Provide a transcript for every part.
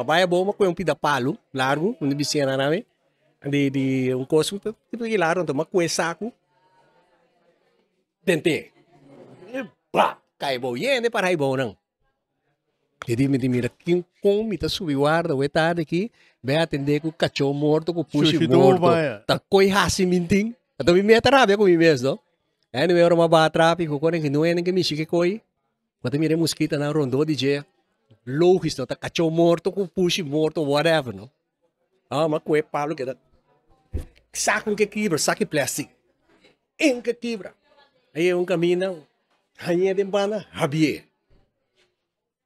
Mabaya boma ko um pida palo, largo, hindi o namin. Di, di, yung course eh, ko, tipo yung laro, ito, makwesa ko. Dente. Bra! Kaibaw, yende, para ibaw nang. Ele me mira quem come, tá subiu guarda, o tarde aqui, vai atender com o cachorro morto, com o puxo morto. Tá coihasse mintim. Então me meta o comigo mesmo. É, não era uma batra, pico, quando que não é nem que me chique coi. Quando mira mosquita na rondô de dia louco isso, tá cachorro morto, com puxo morto, whatever, não? Ah, mas coe palo que saco que quebra, saco plástico. Em que quebra. Aí é um caminho, rainha de bana, rabie.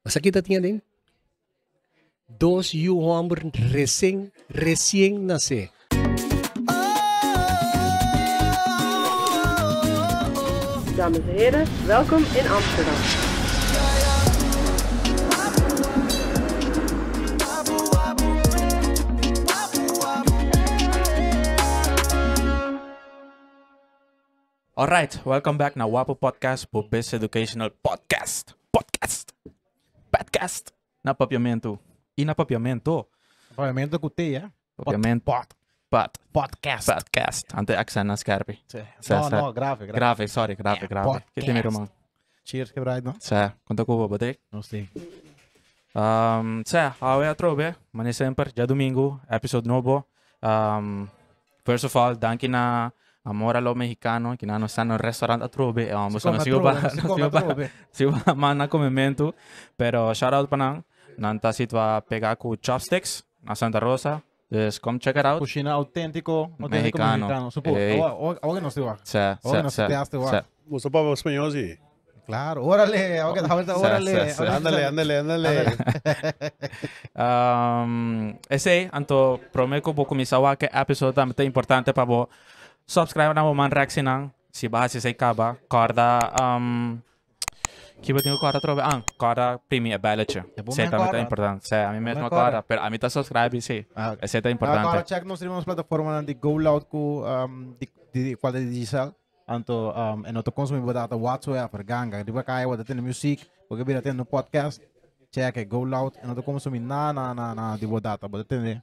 Mas aqui tá tinha nem ¿eh? dois e um homem recém, recém nascer. Dames en heren, welkom in Amsterdam. All right, welcome back na Wapo Podcast, Bubis Educational Podcast. Podcast. Podcast. Napapiamento. Inapapiamento. Napapiamento cu te, ja? Eh? Papiamento. Pod. Pod. Podcast. Podcast. Ante accent scherpi. No, no, grave, grave. Grave, sorry, grave, eh, grave. Podcast. Kitimi roman. Cheers, che bravo, no? Se, conta cu vă Nu știi. Um, se, avea trobe, mane sempre, già domingo, episode nuovo. Um, first of all, danki na... amor a los mexicanos, que no están en el restaurante a vamos, se no sigo para, sigo pero shout out para nanta si a con chopsticks a Santa Rosa, entonces come check it out. Cocina auténtico, mexicano, supongo, ahora no Vos que español, Claro, órale, órale, ándale, ándale, ándale. Um, ese, anto, prometo que vou que episodio también importante para vos. subscribe na Woman Rex na. Si bahas si sa ikaba. Corda, um... Que eu tenho corda trove. Ah, corda premia, é bellet. Você é também tá importante. Você, é a mim mesmo corda. Pero a mim tá subscribe, sim. Você ah, tá importante. Agora, check nós temos plataforma de Go Loud com um, de qualidade digital. Anto, um, en otro consumo, data whatsoever, ganga. Diba kaya, wada tendo music, porque vira tendo podcast. Check, eh, Go Loud. En otro consumo, na, na, na, na, diba tipo data, wada tendo. Eh.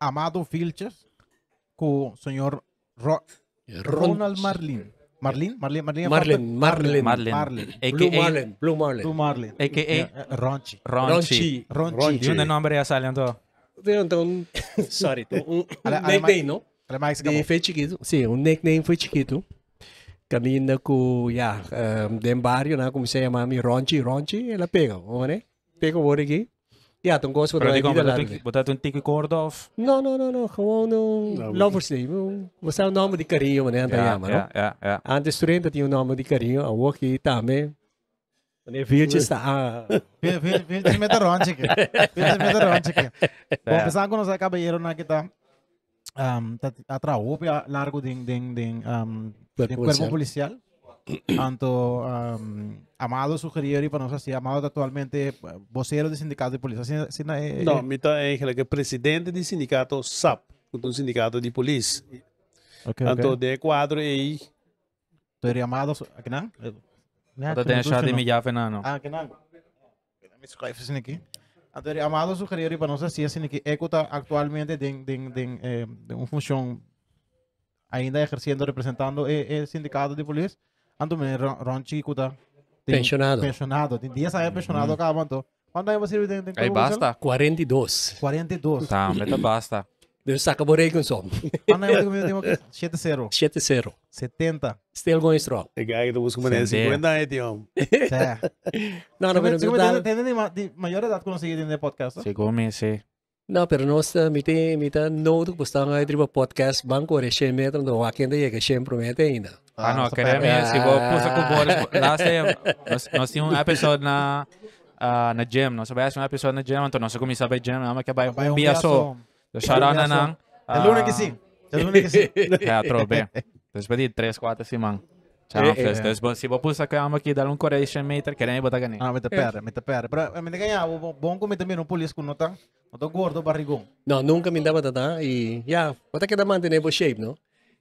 Amado Filches con señor Ro Ronald Marlin. Marlin, Marlin, Marlin. Marlin, Marlin. Marlin. Marlin. Blue Marlin. Blue Marlin. Blue Marlin. A.K.A. Eh, Ronchi. Ronchi. Ronchi. ¿De nombre ya salen todos? De un... Sorry. Un, nickname, ¿no? De, foi chiquito. Sí, un nickname fue chiquito. Caminando con, ya, em, de barrio, ¿no? Como se llama, Ronchi Ronchi, Ronchi, la pega, ¿no? Pega por aquí. Ja, dan gaan ze voor de Nederlanden. Wat dat een tikke koord of? No, no, no, no. Gewoon um, lovers day. We zijn namen die carinho, meneer. Ja, ja, ja, ja. Aan de studenten die namen die carinho. En ook hier daarmee. Meneer Viertje está. Viertje met de rondje. Viertje met de rondje. Bom, pensando que nós acabamos na que tá. largo ding ding ding um, policial. tanto um, Amado Y para nosotros sé Amado actualmente vocero de sindicato de policía. No, sin, eh, No, eh. me que presidente De sindicato SAP, Un sindicato de policía Okay, de cuadro Y Teria Amado, ¿Qué Y ¿Qué de Ah, Amado y para nosotros sí, es assim que ECO eh, actualmente en tem, función eh, función, ainda ejerciendo representando eh, El sindicato de policía అందు Ronchi cuda. Pensionado. Pensionado. Tendías a haber pensionado uhum. cada Quando ¿Cuánto años sirve de Aí basta. 42. 42. Tá, meta tá basta. Eu acabei com som. Ana, eu tenho 7-0. 7-0. 70. Still going strong. É que aí tu busca uma 50 anos, tio. Não, não, pero... Você tem maior idade quando podcast? Chegou, me sei na pernosta mite mita no tu postanga aí tipo podcast banco re shem metro do wakende e que shem promete ainda ah não ah, queremos ah, se vou pusa com bola last time nós nós tínhamos um episódio na uh, na gym nós sabemos um episódio na gym então nós como sabe gym ama que vai um dia só eu charo na nan é luna que sim é luna que sim é a depois de três 4 semana Ciao, é, é. então, Se você si può uma aqui, dá um correction meter querem ne né, bota cane. Ah, mette pera é. mas per. Però eh, mim dica, o bom come te meno pulis con nota. O do tá? gordo barrigão. Não, nunca me dava tata tá? e já, ah, bota que da mante nebo né, shape, não?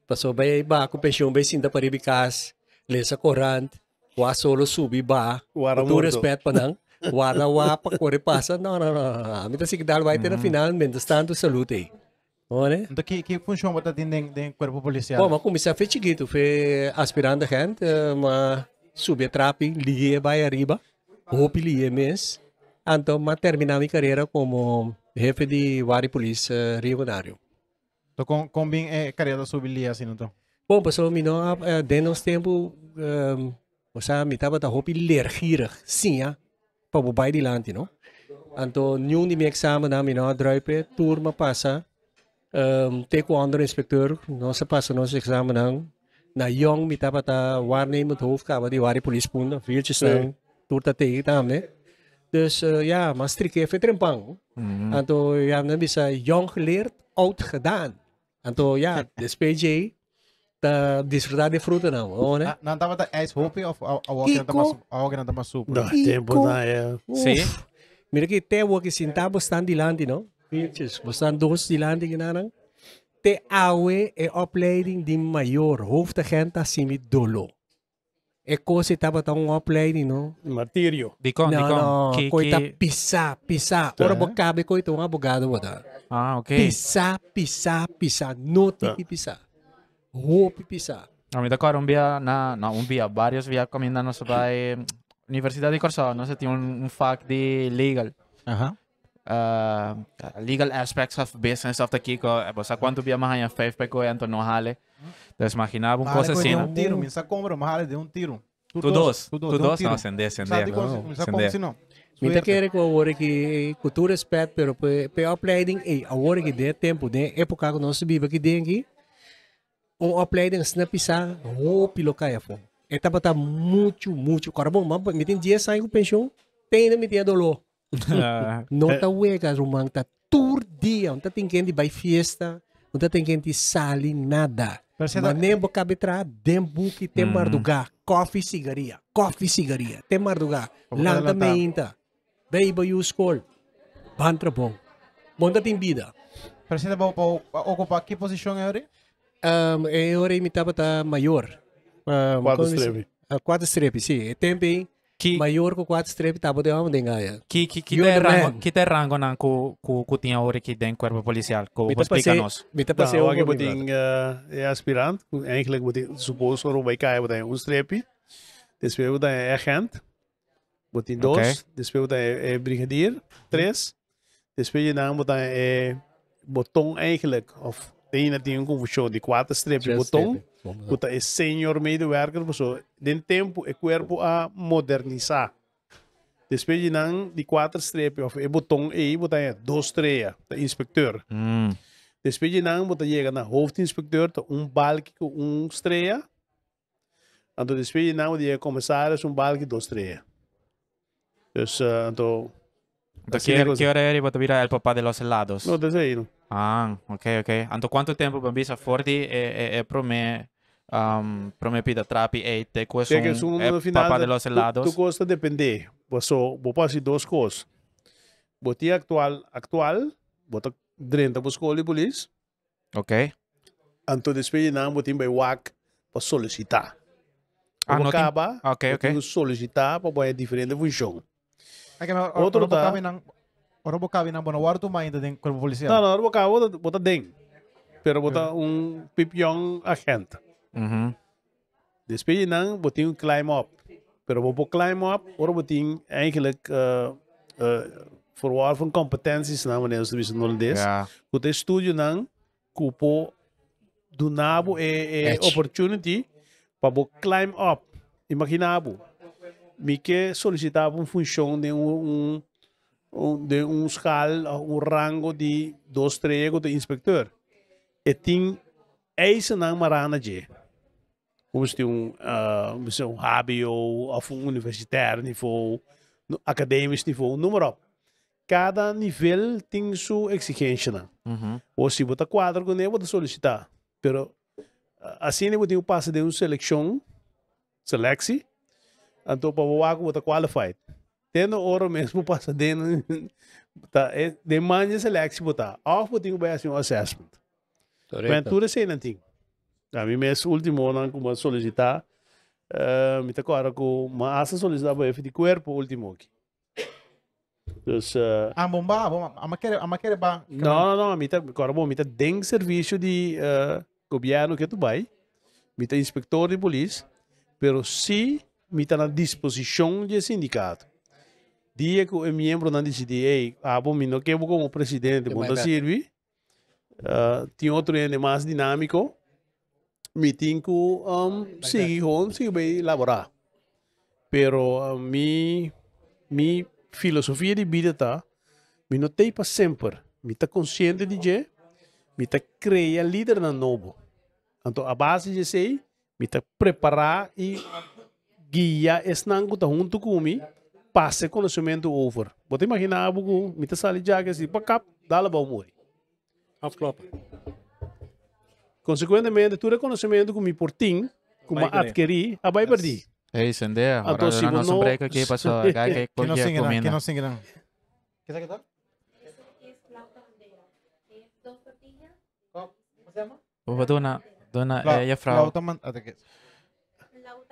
Passou bem ba com pension bem sinta para ibicas, lesa corrente, o asolo subi ba. O respeito para não. Wala wa pa correr passa Não, não, não. Ah, me tá se que dá vai ter na uhum. final, menos tanto salute. ¿Vale? Né? Entonces, ¿qué, qué función vos tenés en el cuerpo policial? Bueno, comencé a fechiguito, fue aspirando gente, eh, mas subi a trapi, ligué para arriba, hopi ligué mes, então ma terminé mi carreira como jefe de Wari Police uh, Rio Então, com, com bem é, carreira sobre ali, assim, então? Bom, pessoal, me não, uh, eh, dentro nosso tempo, um, ou seja, me estava da roupa lergira, sim, ah, para o baile de lante, não? Então, nenhum de meu exame, não, me não, droipe, turma passa, um, te ko under inspector no sa pasa no sa exam nang na yong mitapata warning mo tof ka de wari police pun viu field chis nang turta te ita amne dus uh, ja maar strik even trempang mm -hmm. en to ja dan is jong geleerd oud gedaan en to ja dus PJ tá desfrutar de fruta não, ou, né? Não tava tá é hope of alguém tava alguém tava super. Dá tempo da é. Sim. Mira que te vou que sentar bastante dilante, não? Precies, we staan door Stilan tegen Te awe e opleiding di major, hoofdagent Simi Dolo. E é coisa estava tão opleiding, não? Martírio. Bicom, não, bicom. Não, que, coita que... pisar, Ora, Tá. Ora bocabe coita um abogado boda. Ah, ok. Pisar, pisar, pisar. No tem tá. que pisar. Roupa pisar. A da tocó un día, na, no, un día, varios días caminando sobre la eh, Universidad de Corsado, no sé, tiene un, un fac de legal. Ajá. Uh -huh. Ah, legal aspects of business of the Kiko. Basta quanto biya mahanya 5% no hale. Entonces imaginaba un cosa assim. De um tiro, minha compra, mahale de um tiro. Tu, tu dois, tu dois, não, acender, acender. Sabe como Mita quer que o eh, agora que cultura espet, pero para uploading e eh, agora que de tempo, de época que nós vive que dê aqui, o uploading se não pisar, o pilocaia foi. Etapa tá muito, muito. Agora, bom, mas me tem sai com pensão, tem ainda me tem dolor. Ah. nota é. está uega, rumang tur tá dia, não está ninguém vai festa, não está ninguém sali nada. Mas tá- nem vou cabe tra, dembu tem hum. marduga, coffee cigaria, coffee cigaria, tem marduga, lanta tá- meinta, beba e o score, bantra bom, monta tem vida. Precisa bom ocupar que posição é hora? Um, é hora me tá maior. Um, quatro estrepe. Uh, ah, quatro estrepe, sim. tem bem que मयूर को quad strap Tabo de हम देंगा यार que que que te rango que te rango na ku ku äh, ku tinha hora que tem corpo policial ko explica nos mita passe o que botin é aspirante eigenlijk botin suppose or vai cair botin um strep despeio da é agente botin dois despeio da é brigadier três despeio na botin é botão eigenlijk of tem na tinha um confusão de quatro strep botão Kuta é senior meio worker, so, den tempo é corpo a modernizar. Depois de não de quatro estrelas, of é botão e botar é dois estrelas, da tá, inspector. Mm. Hum. Depois de não botar chega na hoofdinspecteur, tá, um balque com um estrela. Então depois de não de comissários um balque dois estrelas. Então, então assim que hora era para virar o papá de los helados? Não, desde aí, não. Ah, ok, ok. Então quanto tempo Bambisa Fordi é, eh, é, eh, é eh, para mim um, prometida trap e te coisa é um é final, de los helados. Tu, tu gosta de depender. Você vou fazer duas coisas. Vou ter actual, actual, vou ter drenta para escolher polícia. Ok. Então depois não vou ter bem wack para solicitar. Ah, não acaba. Ok, ok. Vou Solicitar para fazer diferente função. Outro tá. Ora bocavi na bono wartu mais ainda den corpo policial. Não, não, ora bocavi bota bota den. Pero bota um pipião agente. Uhum. Despeje não, botin um climb up. Pero vou climb up, ora botin eigenlijk uh, uh, eh, verwaar van competenties na wanneer ze wisten nul des. Ja. Goed is studio na kupo dunabo é e é opportunity para bo climb up. Imaginabo. Me que solicitava uma função de um, um de um escal, um rango de dois três de inspector. E tem esse não marana de como se um uh, um hobby ou um universitário nível acadêmico nível número cada nível tem sua exigência né? uhum. ou se botar quadro que vou solicitar, pero ah, assim eu tenho passo de uma seleção selexi então para o água botar qualified tendo ouro mesmo passadendo, tá, é, demanda se lex botar. Off botinho vai assim o assessment. Ventura sei não né, tem. A mim mesmo último ano né, que eu solicitar, uh, me tá claro que uma asa solicitar para de corpo último aqui. Dus, uh, eh, ah, bomba, bomba. Ama quer, ama ba. Não, não, não. Mita, agora bom, mita tem serviço de uh, eh, governo que tu vai. Mita é inspector de polícia, pero se si, mita na disposição de sindicato dia que o é membro não decidir, ei, abomino ah, que eu como presidente, mundo serve. Uh, tem outro ende mais dinâmico. Me tem que um, seguir com, seguir bem elaborar. Pero uh, mi, mi filosofia de vida tá, me não tem para sempre. Me tá consciente de je, me tá cria líder na novo. Então a base de sei, me tá preparar e guiar esse nango tá junto comigo Passe conhecimento over. Você imagina algo, mita sali jaga si backup, dala o muri. Aflopa. Consequentemente, tu reconhecimento que me portim, que me adquiri, a vai perdi. É isso, ende. Agora a nossa breca aqui passou a gai que qualquer comida. Que não se engana. Que tá que tá? Como se chama? Dona, dona, é a frau. Lauta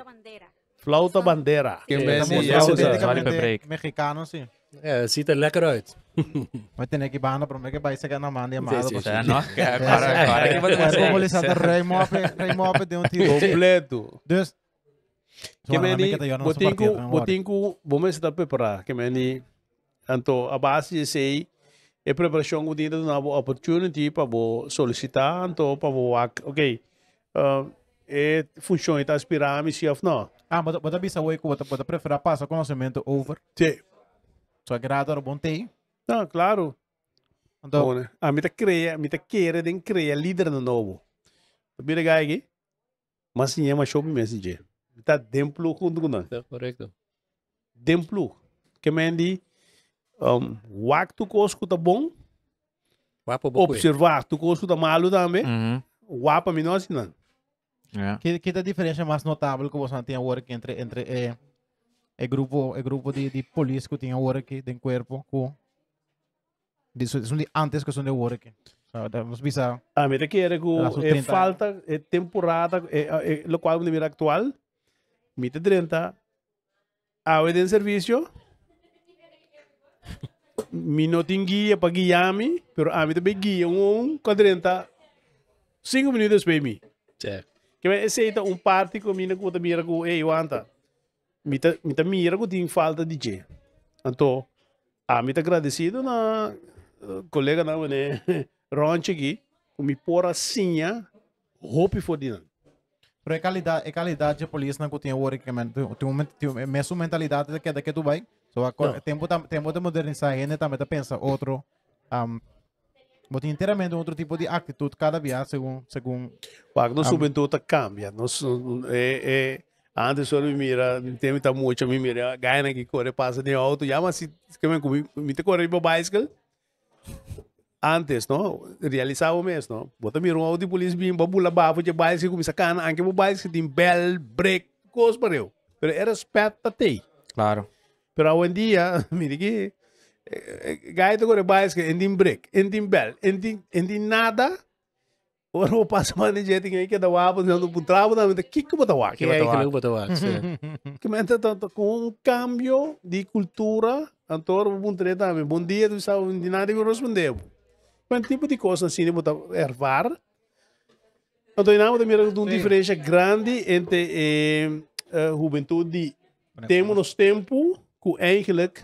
bandeira. Flauta bandera. Que sim. ja usa. Zvali pe break. Mexicano, sí. Ja, ziet er lekker que Moet je niks banen proberen bij bij zeggen naam aan die maat. Ja, nog. Como eles andam rei move, rei move de um tiro completo. Dus que meni botingu botingu vamos estar preparar que meni então a base é aí é preparação do dia do novo oportunidade para vou solicitar então para vou ok é função está aspirar a missão não ah, mas a pensa hoje que você prefere passar conhecimento over? Sim. Sua agrada era bom ter? Não, claro. Então, bom, né? A ah, mita creia, a mita queira de creia líder no novo. me gai aqui. Mas sim, é uma show message. Tá templo com o não. É correto. Templo. Que me mendi um, wak tu cosco tá bom? bom. Observar tu cosco tá malo também. Uhum. mim não assim não. É. Que, que a diferença mais notável que você tem agora que entre entre é, grupo é grupo de, de polícia que tem agora que corpo de, são de antes que são de agora que Vamos pensar. A ah, mira que era eh, ah, eh, que é falta é temporada é, é, lo atual mira actual mite 30 vez de serviço mi não tem guia para guiar-me, mas a mim também guia um 40 5 minutos para mim. Certo. Kaya esse é um parte que mina kuta mira Ei eh wanta. Mita mita mira ku ting falta de je. Anto a mita agradecido na eh, colega na né Ronchi aqui, me pora sinha hope for dinan. Pero é qualidade, é qualidade de polícia na kutinha o que man, tem uma mesma mentalidade que da que tu vai. So, tempo tempo de modernizar, ainda também tá pensa outro um, mas inteiramente um outro tipo de atitude cada segundo segundo según Quando juventude cambia. Nós, é, é, antes eu me mira, tem muita mocha, me mira, ganha que corre, passa de alto, já, mas se que me me te corre para bicycle, antes, não? Realizava mesmo, não? Bota mira um auto de polícia, bim, babula, bafo, de bicycle, começa a cana, anque para bicycle, tem bell, break, coisa para eu. Mas era espeta Claro. Pero hoje em dia, mira que o बायस एन्दिम ब्रेक एन्दिम बेल एन्दिम एन्दिम नादा और वो पास माने जेती गई के दवा पर जंदो पुत्रा बता मैं किक बतावा के बतावा que बतावा que मैं तो tanto com um cambio de cultura antor bom treta me bom dia tu sabe de nada eu respondeu qual tipo de coisa assim de botar ervar então não de mira de uma diferença grande entre eh, uh, juventude temos tempo com eigenlijk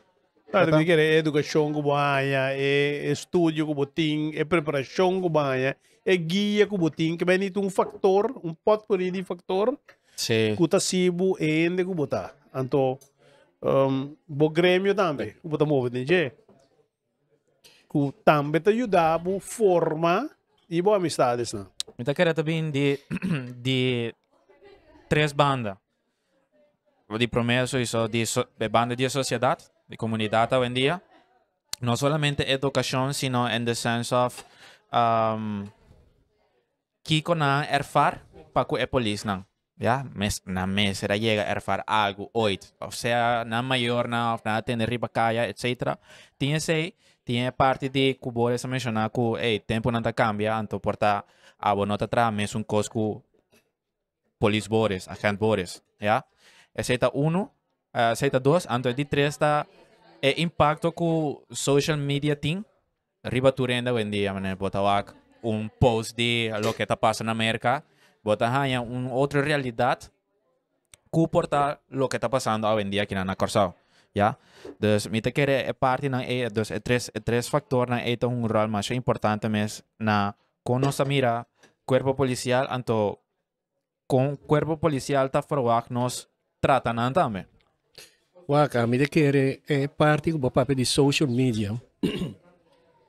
Claro, é educação cubana, é estudo que é preparação cubana, é guia que tem, que vem um fator, um potpourri de fator, se que está sibo e de que botar. Então, um, o Grêmio também, que botar móvel, né, que também te ajuda a forma e boas amizades, né? Então, quero também de, de três bandas. De promessa e só de, so, banda de sociedade. de comunidad hoy en día, no solamente educación, sino en the sense of um, kiko na erfar pa ku epolis nang. Ya, mes na mesera llega erfar algo hoy, o sea, na mayor na of na tener ribacaya, etc. Tiene se tiene parte de cubores sa menciona ku hey, tempo te cambia, anto porta abonota tra mes un cosco polis bores, agent bores, ya. etcétera 1 etcétera Z2, anto di 3 ta el impacto con social media team arriba turenda vendía mané eh, botavac un post de lo que está pasando en América bota un otra realidad cu porta lo que está pasando a día aquí en la ya entonces mi te quiere eh, eh, tres factores tres factor na un rol más importante mes na con el cuerpo policial anto con cuerpo policial está nos tratan también Waka, mi de querer é parte do papel de social media.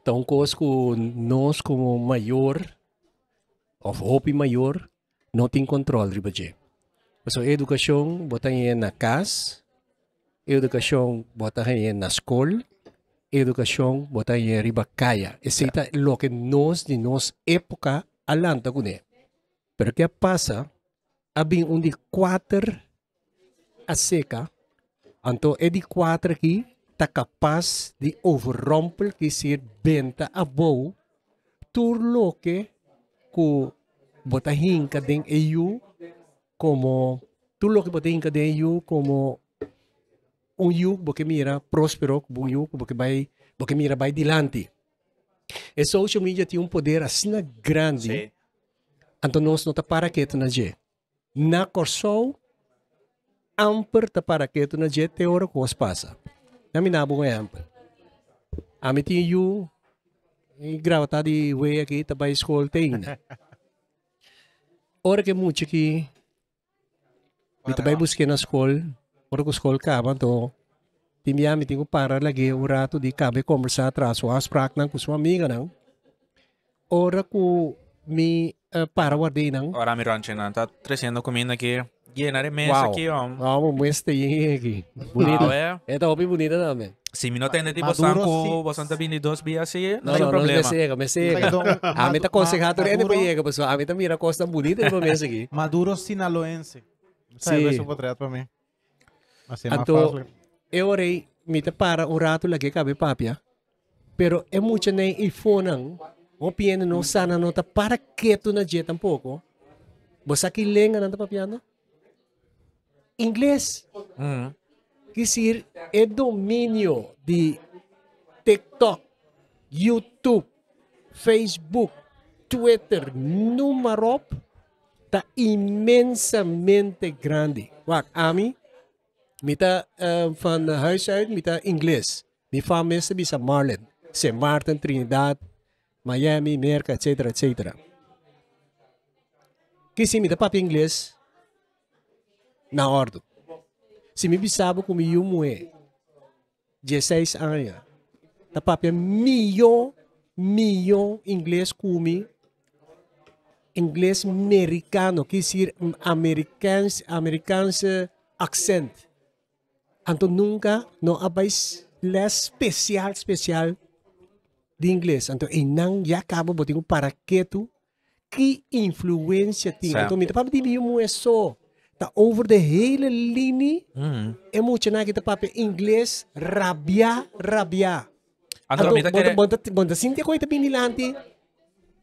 então, coisa que nós como maior, ou hope maior, não tem controle, ribaje. Mas a educação bota na casa, educação bota na escola, educação bota em ribacaia. Esse é o que nós, de nossa época, alanta com ele. Porque passa, há um de quatro a seca, então, é de 4 aqui está capaz de overromper que se benta a boa turlo que ku bota hinka den EU como turlo que bota hinka den EU como um EU porque mira próspero um EU porque vai porque mira vai dilante e social media tem um poder assim grande Sim. então nós não tá para que na G na corção amper ta tu na jet teoro ko passa. Na minabo nga amper. Amit yu grava tá de way aqui tá vai escola tem. Ora que muito aqui, me também busquei na escola, ora que escola acaba então tinha me tinha para lagi um rato de cabe conversar atrás o as não com sua amiga não. Ora que me eh, para guardei não. Ora me ranchen tá trazendo comina aqui. Llenar mesa wow. aquí, Vamos, Vamos, muestre aquí. Bonito. Ah, Esta roupa bonita también. Si mi no tiene ah, tipo sanco, sí. bastante 22 días así, no, no, hay no, problema. No, me llega, me sigue. a mí te aconseja, no me llega, pues A mí te mira cosas bonitas para mí aquí. Maduro sinaloense. Sí. Eso podría para mí. Así más fácil. Eu orei, me te para un rato la que cabe papia. Ah. Pero es mucho ne y fonan. O no sana nota para que tú no llegues tampoco. ¿Vos aquí lenga nada papiando? Ah, inglês. Uhum. Quer dizer, é domínio de TikTok, YouTube, Facebook, Twitter, número está imensamente grande. Wat Ami, mita tá, uh, eh, van huis uit, mita tá Engels. Mijn familie is Marlin, St. Martin, Trinidad, Miami, Merca, etc. etc. Kisi mita papi inglês na ordem. Se me o como eu moe, 16 anos, na papel milhão, milhão inglês como inglês americano, quer dizer, americans, americans eh, accent. Então nunca, não há mais especial, especial de inglês. Então, e não, já acaba, botinho, para que tu, que influência tem? Então, me tapa de mim, é só over de hele linie mm. emotioneel te papi Engels rabia rabia. Antomita quiere bonda sintia coita este binilante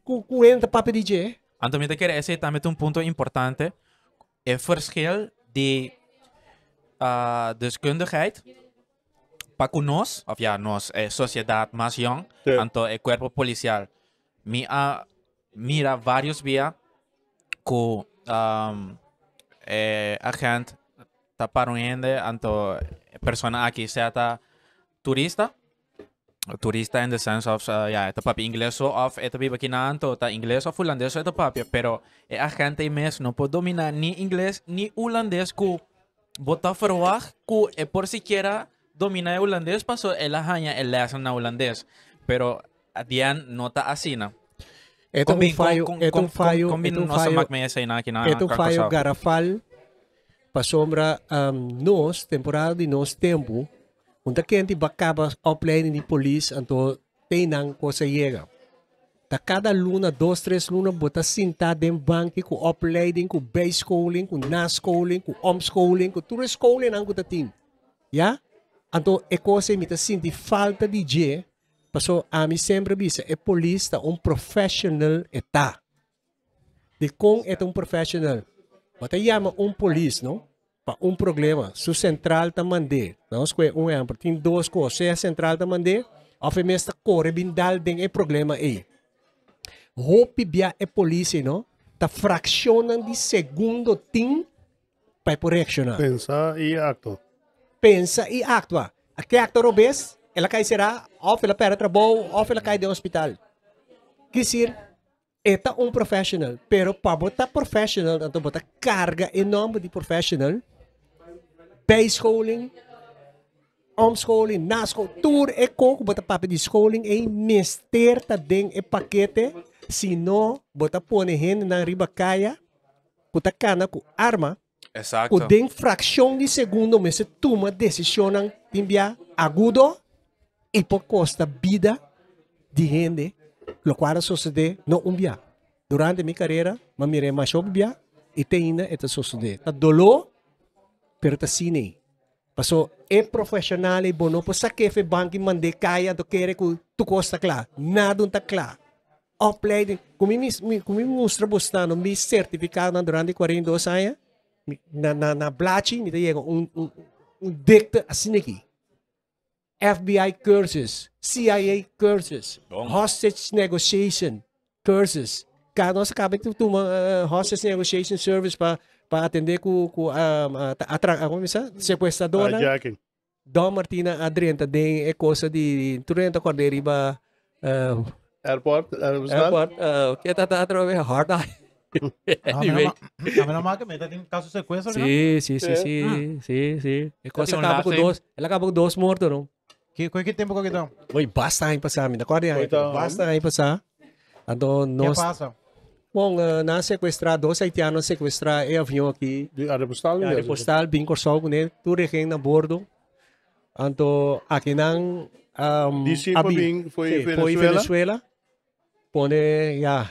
cu cuenta papi DJ. Antomita quiere ese también este un punto importante. El verschil uh, de uh, deskundigheid paku nos, of ja, nos eh, sociedad más young, sí. anto el eh, cuerpo policial. Mira, ah, mira varios vía Con. um, eh, a gente está para gente, anto persona aquí sea ta turista, turista en el sense of, uh, ja, inglés o of, esto vive aquí nanto, ta inglés o holandés o esto papi, pero eh, agente gente mes no puede dominar ni inglés ni holandés ku bota verwacht ku e eh, por siquiera domina el holandés, pasó el ajaña el lesson holandés, pero Dian nota así, ¿no? É tão fayo, é tão com, é tão etong fayo, combine sa na kina Etong é fayo garafal pasombra um, nos temporada di nos tempo unta kenti bakaba offline ni police anto tenang ko sa tá cada luna, dois, três luna, bota sentado em banco com offline, com base schooling, com nas schooling, com homeschooling, com tudo schooling ang kuta team. Ya? Yeah? Anto, é coisa imita tá sinti falta de dia a mim sempre disse, é polista, um professional está. De como é um professional. Você chama um polícia, não? Para um problema, se central está mandando. Não, é um exemplo. Tem duas coisas. Se a central está mandando, a femesta corre bindal tem um problema aí. Roupe bia é polícia, não? Tá fracionando de segundo tim para reaccionar. Pensa e atua. Pensa e atua. Aqui actor obes? इलाकाई सिरा ऑफ इलापैर trabaho of ilakay de hospital kisir eta um professional pero pabota professional anto bota carga enorme de professional homeschooling homeschooling nasco tour e coco bota papo de schooling e mister ta ding e paquete sino bota pone hen na ribacaya kutakana ku arma Exacto. O den fracción de segundo, mas se toma decisão timbia agudo e por costa vida de gente, lo cual sucede no um día. Durante mi carrera, me miré mais un día y te ainda está sucede. Está dolor, pero está cine. é profissional e y bueno, pues saqué fe banco y mandé caia, tu quiere que tu costa claro. Nada está claro. Opleiding, como me, como me mostra bastante, me certificado durante 42 anos, na, na, na Blachi, me um, um um um dicta assim aqui. FBI curses, CIA curses, Bom. hostage negotiation curses. Cara, nós acabamos de tomar uh, hostage negotiation service para atender com, com uh, a, a, a, como é sequestradora. Hijacking. Ah, Dom Martina Adrienta tem é coisa de 30 cordeiro riba eh, airport airport uh, que tá tá através hard anyway. A menor marca mas tem caso sequência, né? Sim, sim, sim, é. sim, sim, sim. Ah. E coisa acaba com dois, ela acaba com dois mortos, não? que tiempo que quitamos? Uy, basta ahí pasar, ¿me então Basta ahí pasar. Entonces, ¿Qué passa Bom, uh, na sequestrar, dois haitianos sequestrar e avião aqui. De aeropostal? Aeropostal, bem sol, né? Tudo reino a bordo. Então, aqui não... Um, Disse abi, foi, foi Venezuela. um Pone, ja,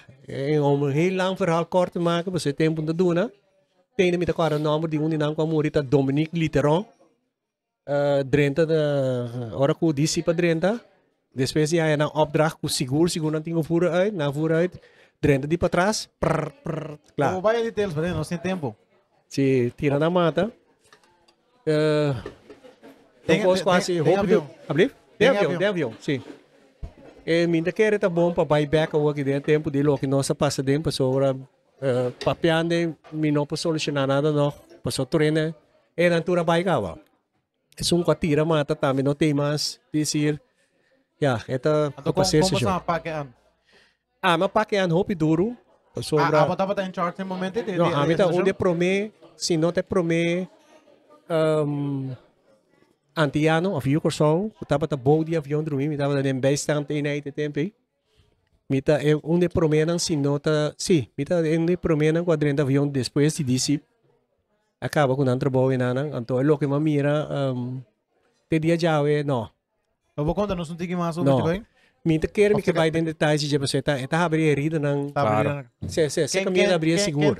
om een corto, mas você kort te maken, we tem tempo te doen. Tegen met elkaar een naam die onder naam kwam, Dominique Litteron uh, eh, drenta da hora que disse para drenta depois é na opdrag com seguro seguro não tinha fura aí na fura aí drenta de para trás prr, prr, claro como vai de teles para não tem tempo se tira na mata uh, tem posso quase roupa abrir tem avião tem avião sim e minha quer tá bom para buyback ou aqui dentro tempo de logo nossa passa tempo para uh, eh, papiando me não para solucionar nada não passou treino é na eh, altura baigava é sungkatira matatamin no temas tisir yeah eta ano kapasensya siya mapakean ah mas mapakean hope duro ah, sobra ah apa dapat ang chart ng momento eh, no amita onde prome si no te prome um antiano of yukorso dapat a body of yondru mi dapat den bestan te inay te tempi mita é eh, onde promenam se nota sim mita é onde promenam quadrenta avião depois se disse acaba com o trabalho nanan, então é louco que mira, um, ehm, te dia já é, não. Eu vou contar, não sei o que mais sobre bem. quer me que vai dentro de tais de você está tá abrindo herida não. Claro. Se se se caminha abrir seguro.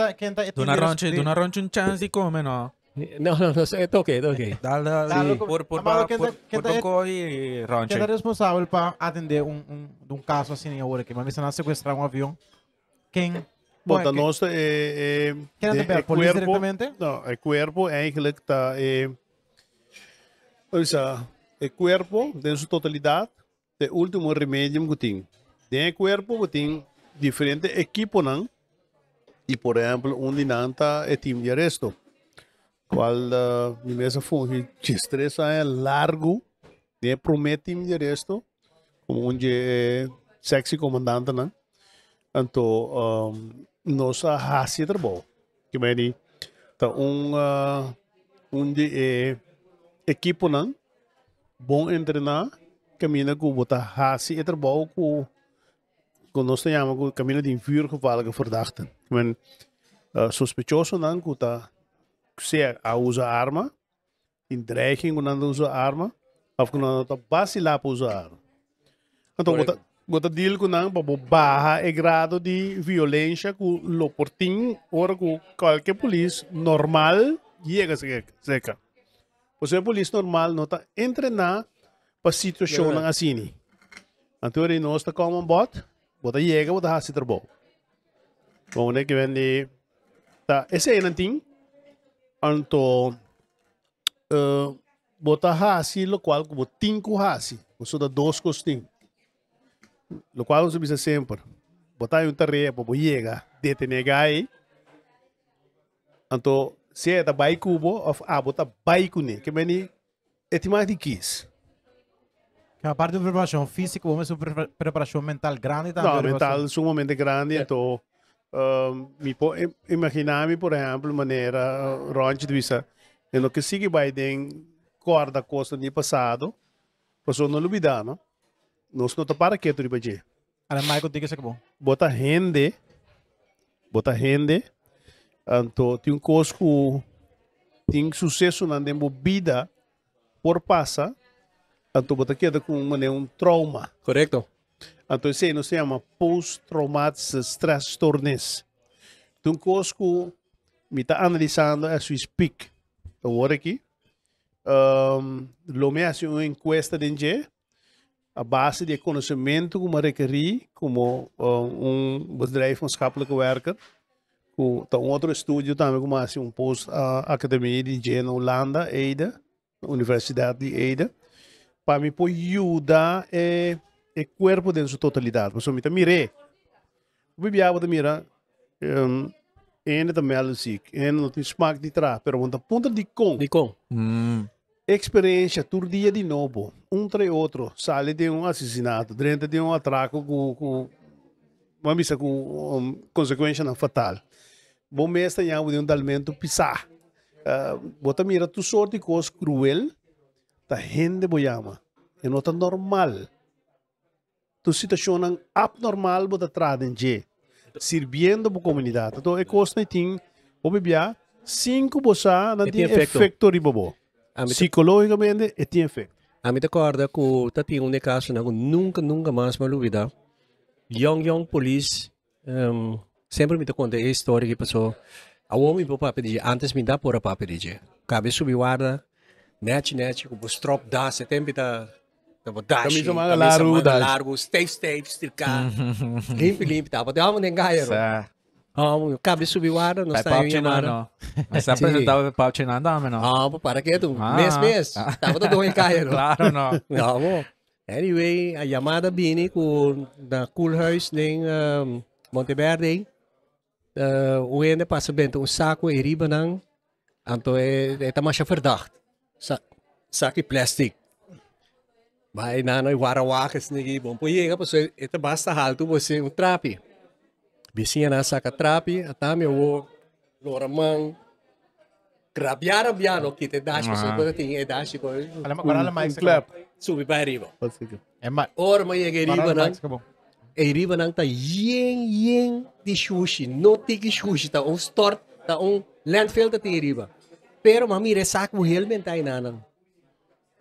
Dona Ronche, Dona Ronche um chance de comer, não. Não, não, não, está ok, está ok. Dá, dá, dá. Por, por, por, por, por por e Ronche. Quem é responsável para atender um, um, um caso assim agora que mas se não sequestrar um avião, quem Bueno, que, eh, eh, ¿Qué No, eh, el cuerpo, directamente? No, el cuerpo está, eh, eh, eh, o sea, el cuerpo en su totalidad, de último remedio que tiene. De cuerpo que tiene diferentes equipos, ¿no? Y por ejemplo, un dinanta el team de arresto, cual uh, mi mesa funge estresa es largo, de promete team de arresto, como un je sexy comandante, ¿no? untuk um, nossa raça trabalho. Que bem, então, tá um, uh, onde é equipo não, bom entrenar, caminha com botar raça e trabalho com com nós temos com caminho de vuur gevallige verdachten. Que bem, uh, suspeitoso n'ang que ta se a usa arma, em dreiging n'ang usa arma, ou quando ta base lá para usar. Então, Gotadil kunang pabubaha e grado de violência com lo portin ou com qualquer polícia normal llega-se seca. Você é polícia normal nota está entrenado para situação yeah. assim. Então no não está como bot, bota llega bota hasi terbo. Bom, né que vem de tá esse é nantin anto uh, bota hasi lo qual como cinco hasi, o da dois costinhos. Lo cual nos dice siempre, botar un tarea para llega, detener Então, se é da baico, ou a botar baico ne, que meni, é mais de quis. Que a parte de preparação física, mas a preparação mental grande também. Não, mental sumamente grande, então, um, me imaginar-me, por exemplo, maneira, ranch de vista, no que sigue Biden, corda costa do passado, pessoa não olvidar, não? nosno to então para é que turi baje ana mai ko dikhe bom bota gente bota rende anto tem um cosco tem sucesso na vida por passa anto bota queda com uma né, um trauma correto então isso não se chama post-traumatic stress disorder tem um cosco me está analisando a speak agora aqui um, lo me hace uma encuesta de engenharia a base de conhecimento que eu requeri como eh, um bedrijf maatschappelijke werker. Então, outro estúdio também, como assim, um pós-academia de na Holanda, Eida, Universidade de Eida, para me ajudar é, eh, é eh, corpo dentro da sua totalidade. Mas eu me mirei. Eu me viava de mirar, um, ainda também é assim, ainda não tem smack de trás, mas eu ponta de com. De com. Hum experiência turdia de novo, um entre outro, sale de um assassinato, dentro de um atraco com, com uma missa com um, consequência não fatal. Bom mês tem de um talento pisar. Uh, bota mira tu sorte de coisas cruel, tá gente boiama. É não tá normal. Tu situação abnormal bota trada em je. Sirviendo para a comunidade. Então é coisa que tem, vou beber, cinco bossa, não tem efeito ribobo. Psicologicamente, e tem efeito. A mim acorda que tá tati um caso que nunca, nunca mais me olvidar. Young, young police, um, ehm, sempre me conta a história que passou. A homem para papel de antes me dá por a papel de Cabe subir guarda, net, net, o strop dá, você tem que tá camisa mais largo, largo, stay, stay, estircar, limpe, limpe, tá, para ter uma nengaia. Oh, cambio subiwara, no está en Yamara. Me se ha presentado para China, dame, ¿no? Ah, pues para qué tú, mes, mes. Estaba todo en calle, ¿no? Claro, Não Vamos. Anyway, a chamada vine com da Cool House em um, Monteverde. Uh, o ene passa bem, um então, saco e é riba não. Então é, é tamanho verdade. Sa saco e plástico. Vai, não, não, e guarahuacas, ninguém. Bom, pois é, a pessoa, é tá basta alto você um trape. Bisina sakatrapi, atami wo loramang grabiara biano ah. que te dá pessoas quando tem é dash chico olha mas agora mais club subi para riba é mais or é riba não é riba não tá yen yen de sushi não tem que sushi tá um store tá um landfill tá tem riba pero mami resaca o realmente aí nana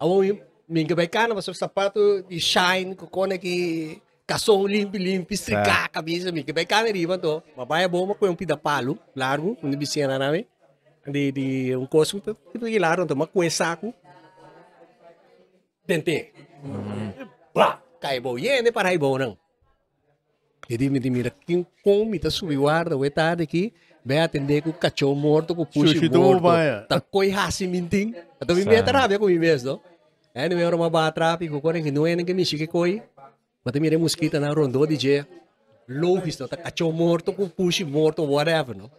a um minha vai cana mas o sapato de shine com que Kasong limpi-limpi, strika é. ah. kabisa. May kabay camera iba to. Mabaya é boma ko yung pidapalo, largo, kung nabisina namin. Di, di, yung costume, então, tipo pinagilaro to, então, makwesa ko. Dente. Mm. É, bah! Né, Kaibaw yan, eh, para ibaw nang. Hindi, hindi, mira, yung kumita tá subiwar, wetad tá aqui, vai atender com cachorro morto, com puxo morto. Tá coi minting. Então me meta rápido com mim tá, mesmo. É, não era uma batra, pico, correndo, não é nem que me chique coi. Mas mire mosquita na rondô de dia. Louco, tá cachorro morto, com puxo morto, whatever, não?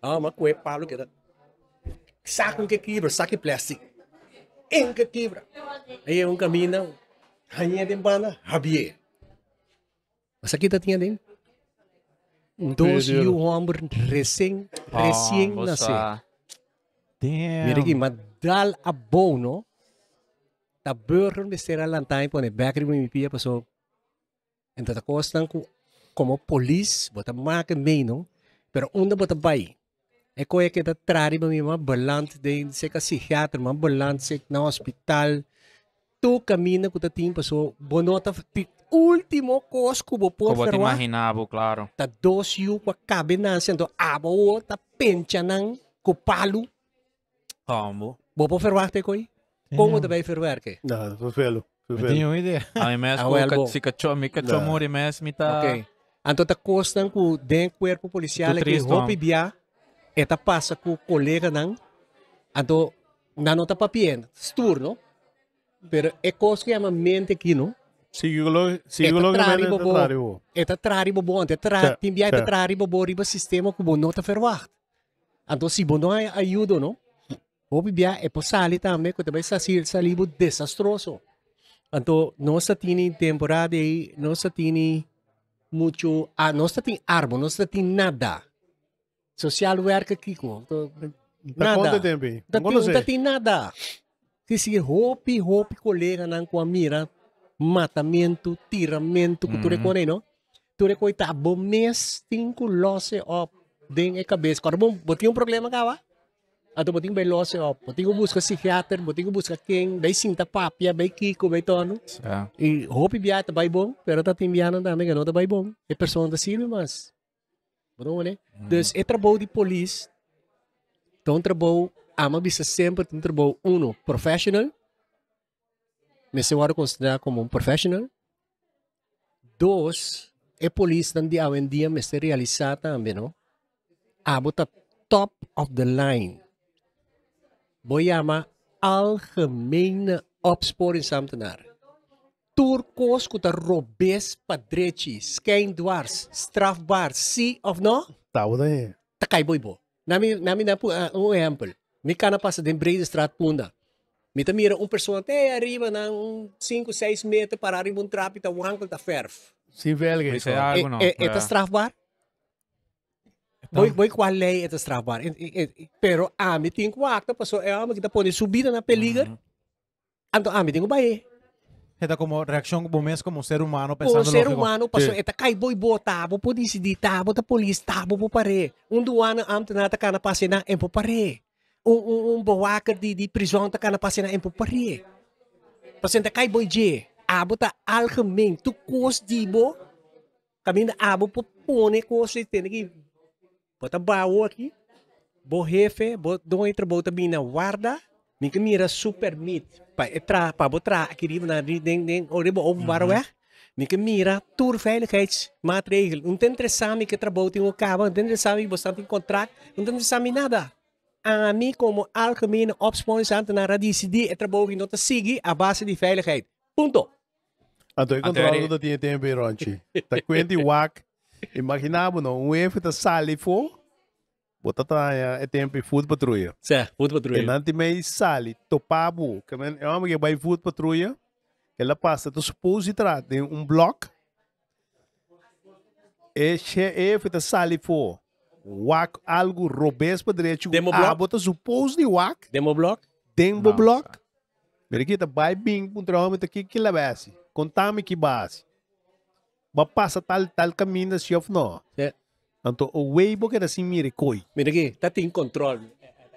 Ah, mas que palo que era. Saco que quebra, saco plástico. Em que quebra. Aí é um caminho, rainha de bala, Javier. Mas aqui tá tinha dentro. Né? Dois mil homens recém, ah, recém oh, nascidos. Mire aqui, mas dá a bom, não? Tá burro de ser pô, põe né? back e minha pia, passou. Então, tá costa como polis, bota marca menos, pero onde bota vai? É coisa que tá trari para mim, uma bolante de se que psiquiatra, uma bolante se no hospital. Tu caminha com o tempo, pessoa, bonota, último coisa que vou pôr. Eu ah, imaginava, claro. Tá doce e com a cabeça, sendo aba tá pencha não, com palo. Como? Vou pôr ferroar, tem coi? Como tu vai ferroar, que? Não, vou ferroar. Hindi nyo hindi. Ang imes ko, si Kacho, mi Kacho mo, imes mi ta. Okay. Anto ta kostan ku den cuerpo policial ki hopi bia, eta pasa ku kolega nang, anto nanota papien, stur, no? Pero e kos ki ama mente ki, no? Psicolog, psicologicamente bobo, traribo. Eta traribo bobo ante tra, timbia eta traribo bobo riba sistema ku bo nota verwacht. Anto si bono ayudo, no? Hopi bia e posali tamne, ko tabay sa sir salibo desastroso. Então, nós temos temporada e nós temos muito... Ah, nós temos árvore, nós temos nada. Social work aqui, nada. Não tem, não tem nada. Que se roupe, roupe colega não com a mira, matamento, tiramento, que tu reconhece, não? Tu reconhece, bom mês, cinco losse, oh, ó, den e cabeça. Agora, bom, botei um problema cá, Ato ah, mo ting belo sa op. Mo ting ubus ka psikiater, mo ubus ka king, day sinta papia, bay kiko, bay tono. Yeah. E hopi biya ta bay bom, pero ta timbianan ta mega no ta bay bom. E persona ta sino mas. Bro, né? Mm. Dus e trabou de police. Então trabou, ama bisa sempre tem trabou uno professional. Nesse hora considerar como um professional. Dois, e police dan di awen dia me se realizar também, não? Abo ta top of the line Boyama algemene opsporingsambtenaar. Turkos kuta robes padreci, skijn dwars, strafbaar, zie of no? Taude. Takai boibo. Nami, nami na po, uh, um exemplo. Me cana passa de brede straat punda. Me tamira un pessoa te arriba na 5, 6 metros para arriba um trapo e tá um ângulo da ferf. Sim, velho. Isso é então. algo não. É, é, é, é, é, é, Boy, boy kwalay ito strafbar. Pero tem que ting kwak na paso e que tá pone subida na peligar. Mm-hmm. Anto que ting É Eta como reação reacción bumes como ser humano pensando Como ser humano paso eta kai boy bo tabo po di si di tabo ta polis tabo po pare. Um duana am tanata kana pasina em po pare. Um um um bawaka di di prison ta kana pasina em po pare. Pasenta kai boy je. Abo ta algemeen tu kos di bo. Kamin abo po pone kos tem que bota baú aqui, bo jefe, bo do entra bota bina guarda, minha mira super mit, pa etra é pa botra aqui na ding ding ore bo ovo baro uhum. weg. Minha mira tur tour veiligheidsmaatregelen. Não tem três sami que trabalham em um cabo, não tem três sami bastante em contrato, não tem três sami nada. A mim como algemene opsporing na radici die het é trabalho bota te sigue a base de veiligheid. Ponto. Anto, eu controlo da tinha tempo, Ronchi. Tá quente o Imaginavo, un jefe está sale fo, bota tá é eh, tempo food patrulha. Certo, food patrulha. e Enante mei sali topabo, que men, eu amo que vai food patrulha. Ela passa, tu supose tra, tem um bloco. E chefe tá sale fo. Wak algo robes para direito. Demo ah, block. Ah, bota supose de wak. Demo block. Demo aqui tá vai bem, um trauma aqui que leva esse. Contame que base va pasa tal tal camino de chef no é. então o weibo que era assim mire coi mira aqui tá tem controle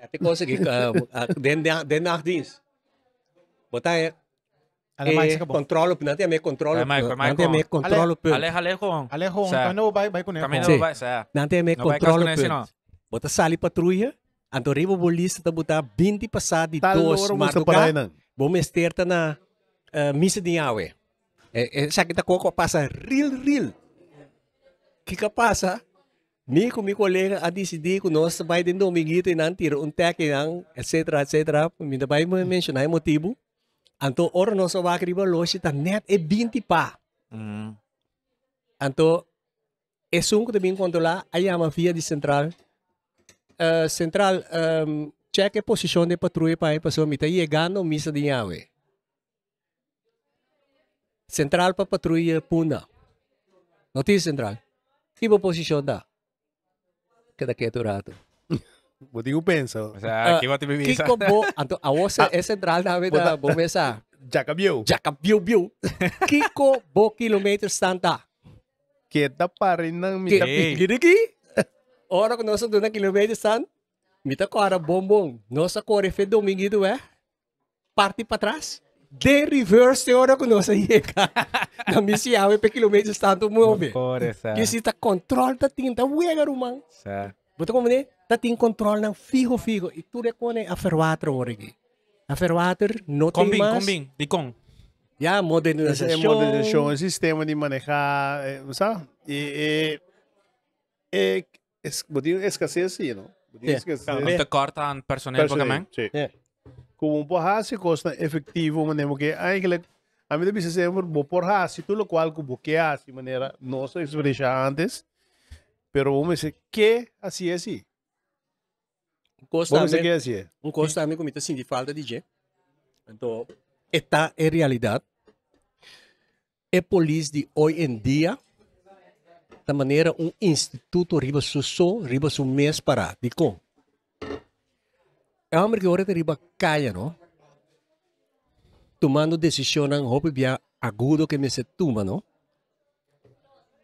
até coisa que dentro dentro bota ardins botar é controlo não tem mais controlo não tem mais controlo alejo alejo alejo não vai vai com ele não tem mais controlo bota sali patrulha Anto ribo bolista tá botar 20 passado de 2 madrugada. Bom mesterta na uh, missa de Yahweh. Eh, eh, sakit ako ko pasa real real. Kika pasa mi ko mi kolega adi si di ko no sa bay din do mi gito nan tiro un teke nan etc etc mi da bay mo mention ay motivo. Anto or no sa wakri ba lo si ta net e eh, binti pa. Mm. Mm-hmm. Anto esung eh, ko também controlar ay ama via di central. Uh, central um, check a posição de patrulha para a pessoa mi tá chegando missa de Yahweh. Central pa patrulha puna. Notícia central. Iba posisyon ta. Kada kaya turato. Buti ko penso. O sea, uh, kiba ti bibisa. Kiko bo, anto, awas ah, e central na bita bumesa. Jaka biu. Jaka biu biu. Kiko bo kilometers tanta. Kita pa rin ng mita hey. pigiriki. Ora ko nosa doon ng kilometers tan. Mita ko ara bombong. Nosa ko refe domingido eh. Party Parti patras The reverse quando sa yeka na misiyawe pe kilometers tanto mo be. Kasi ta control ta ting ta wega rumang. Sa. Buto ko mune ta ting control ng figo figo iture ko ne aferwater origi. Aferwater não tem mas. Combing, combing, dikong. Ya modernização. É modernização, sistema de manejar, eh, sabe? E e é escassez, não? Yeah. Então, te cortam personal também? Sim. Yeah. É como kumpurahaasi kosta efectivo manemo que eigenlijk a mí también se boporhaasi todo lo cual kubukeasi manera no se expresa antes pero vamos dizer que assim é assim costa vamos dizer que assim é um costa me comita assim de falta de je então está é realidade é polícia de hoje em dia da maneira um instituto riba susso riba su mês para de como Amri é ora te riba caia, não? Tomando decisão não hope agudo que me se tuma, não?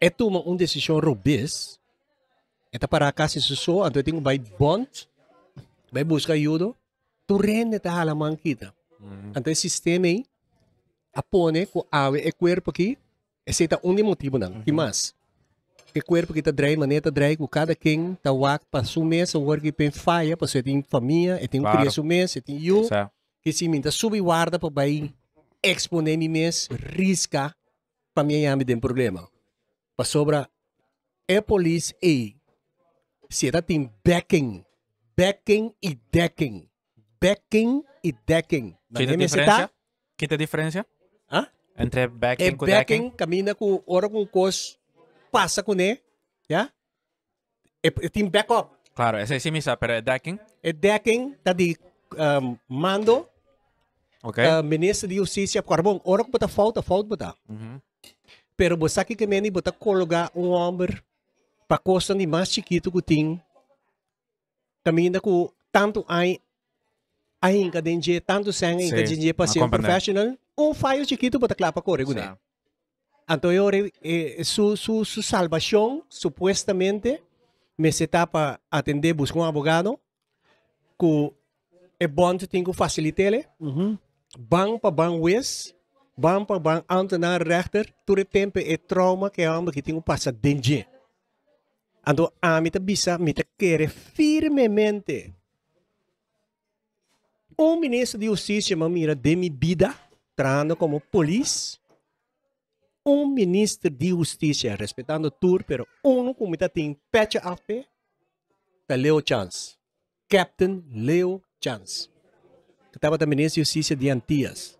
É toma uma decisão robes. É para cá se só, então tem um vai bond, vai buscar ajuda. Tu rende tá hala manquita. Mm. Então esse sistema aí apone com a água e corpo aqui, é um motivo não, que mais que corpo que está drai maneta drai com cada quem está wak para su mês o work pen eh, faia para você tem família e tem claro. criança mês e tem eu que se minta subi guarda para vai exponer me mês risca para mim já me tem problema para sobra é polícia e será tem backing backing e decking backing e decking na tem diferença que tem diferença Hã? Ah? entre backing e backing camina com hora com cos passa com E, ya? E, team backup. Claro, ese é misa, pero é decking? É decking, tadi tá um, mando, okay. uh, ministro de justiça, carbon, ora que bota falta, falta bota. Uhum. Pero você que meni bota colocar um homem para costa de mais chiquito que tem, caminha com tanto ai ainda dentro tanto sangue ainda dentro né? um profissional, um faio chiquito bota claro para correr, né? Anterior, eh, su, su, su, salvação supuestamente me se para atender, buscar um abogado que es eh, bueno tengo tenho Uhum. Bang para bang wes, bang para bang antenar rechter, todo o tempo é eh, trauma que ambos que tengo passado dentro. Então, a mim te bisa, mi te quiere firmemente. Um ministro de justiça, me mira de minha vida, tratando como polícia, um ministro de justiça, respeitando tudo, pero um comitê tem pecha a pé, Leo Chance. Captain Leo Chance. Que estava também ministro de justiça de Antias.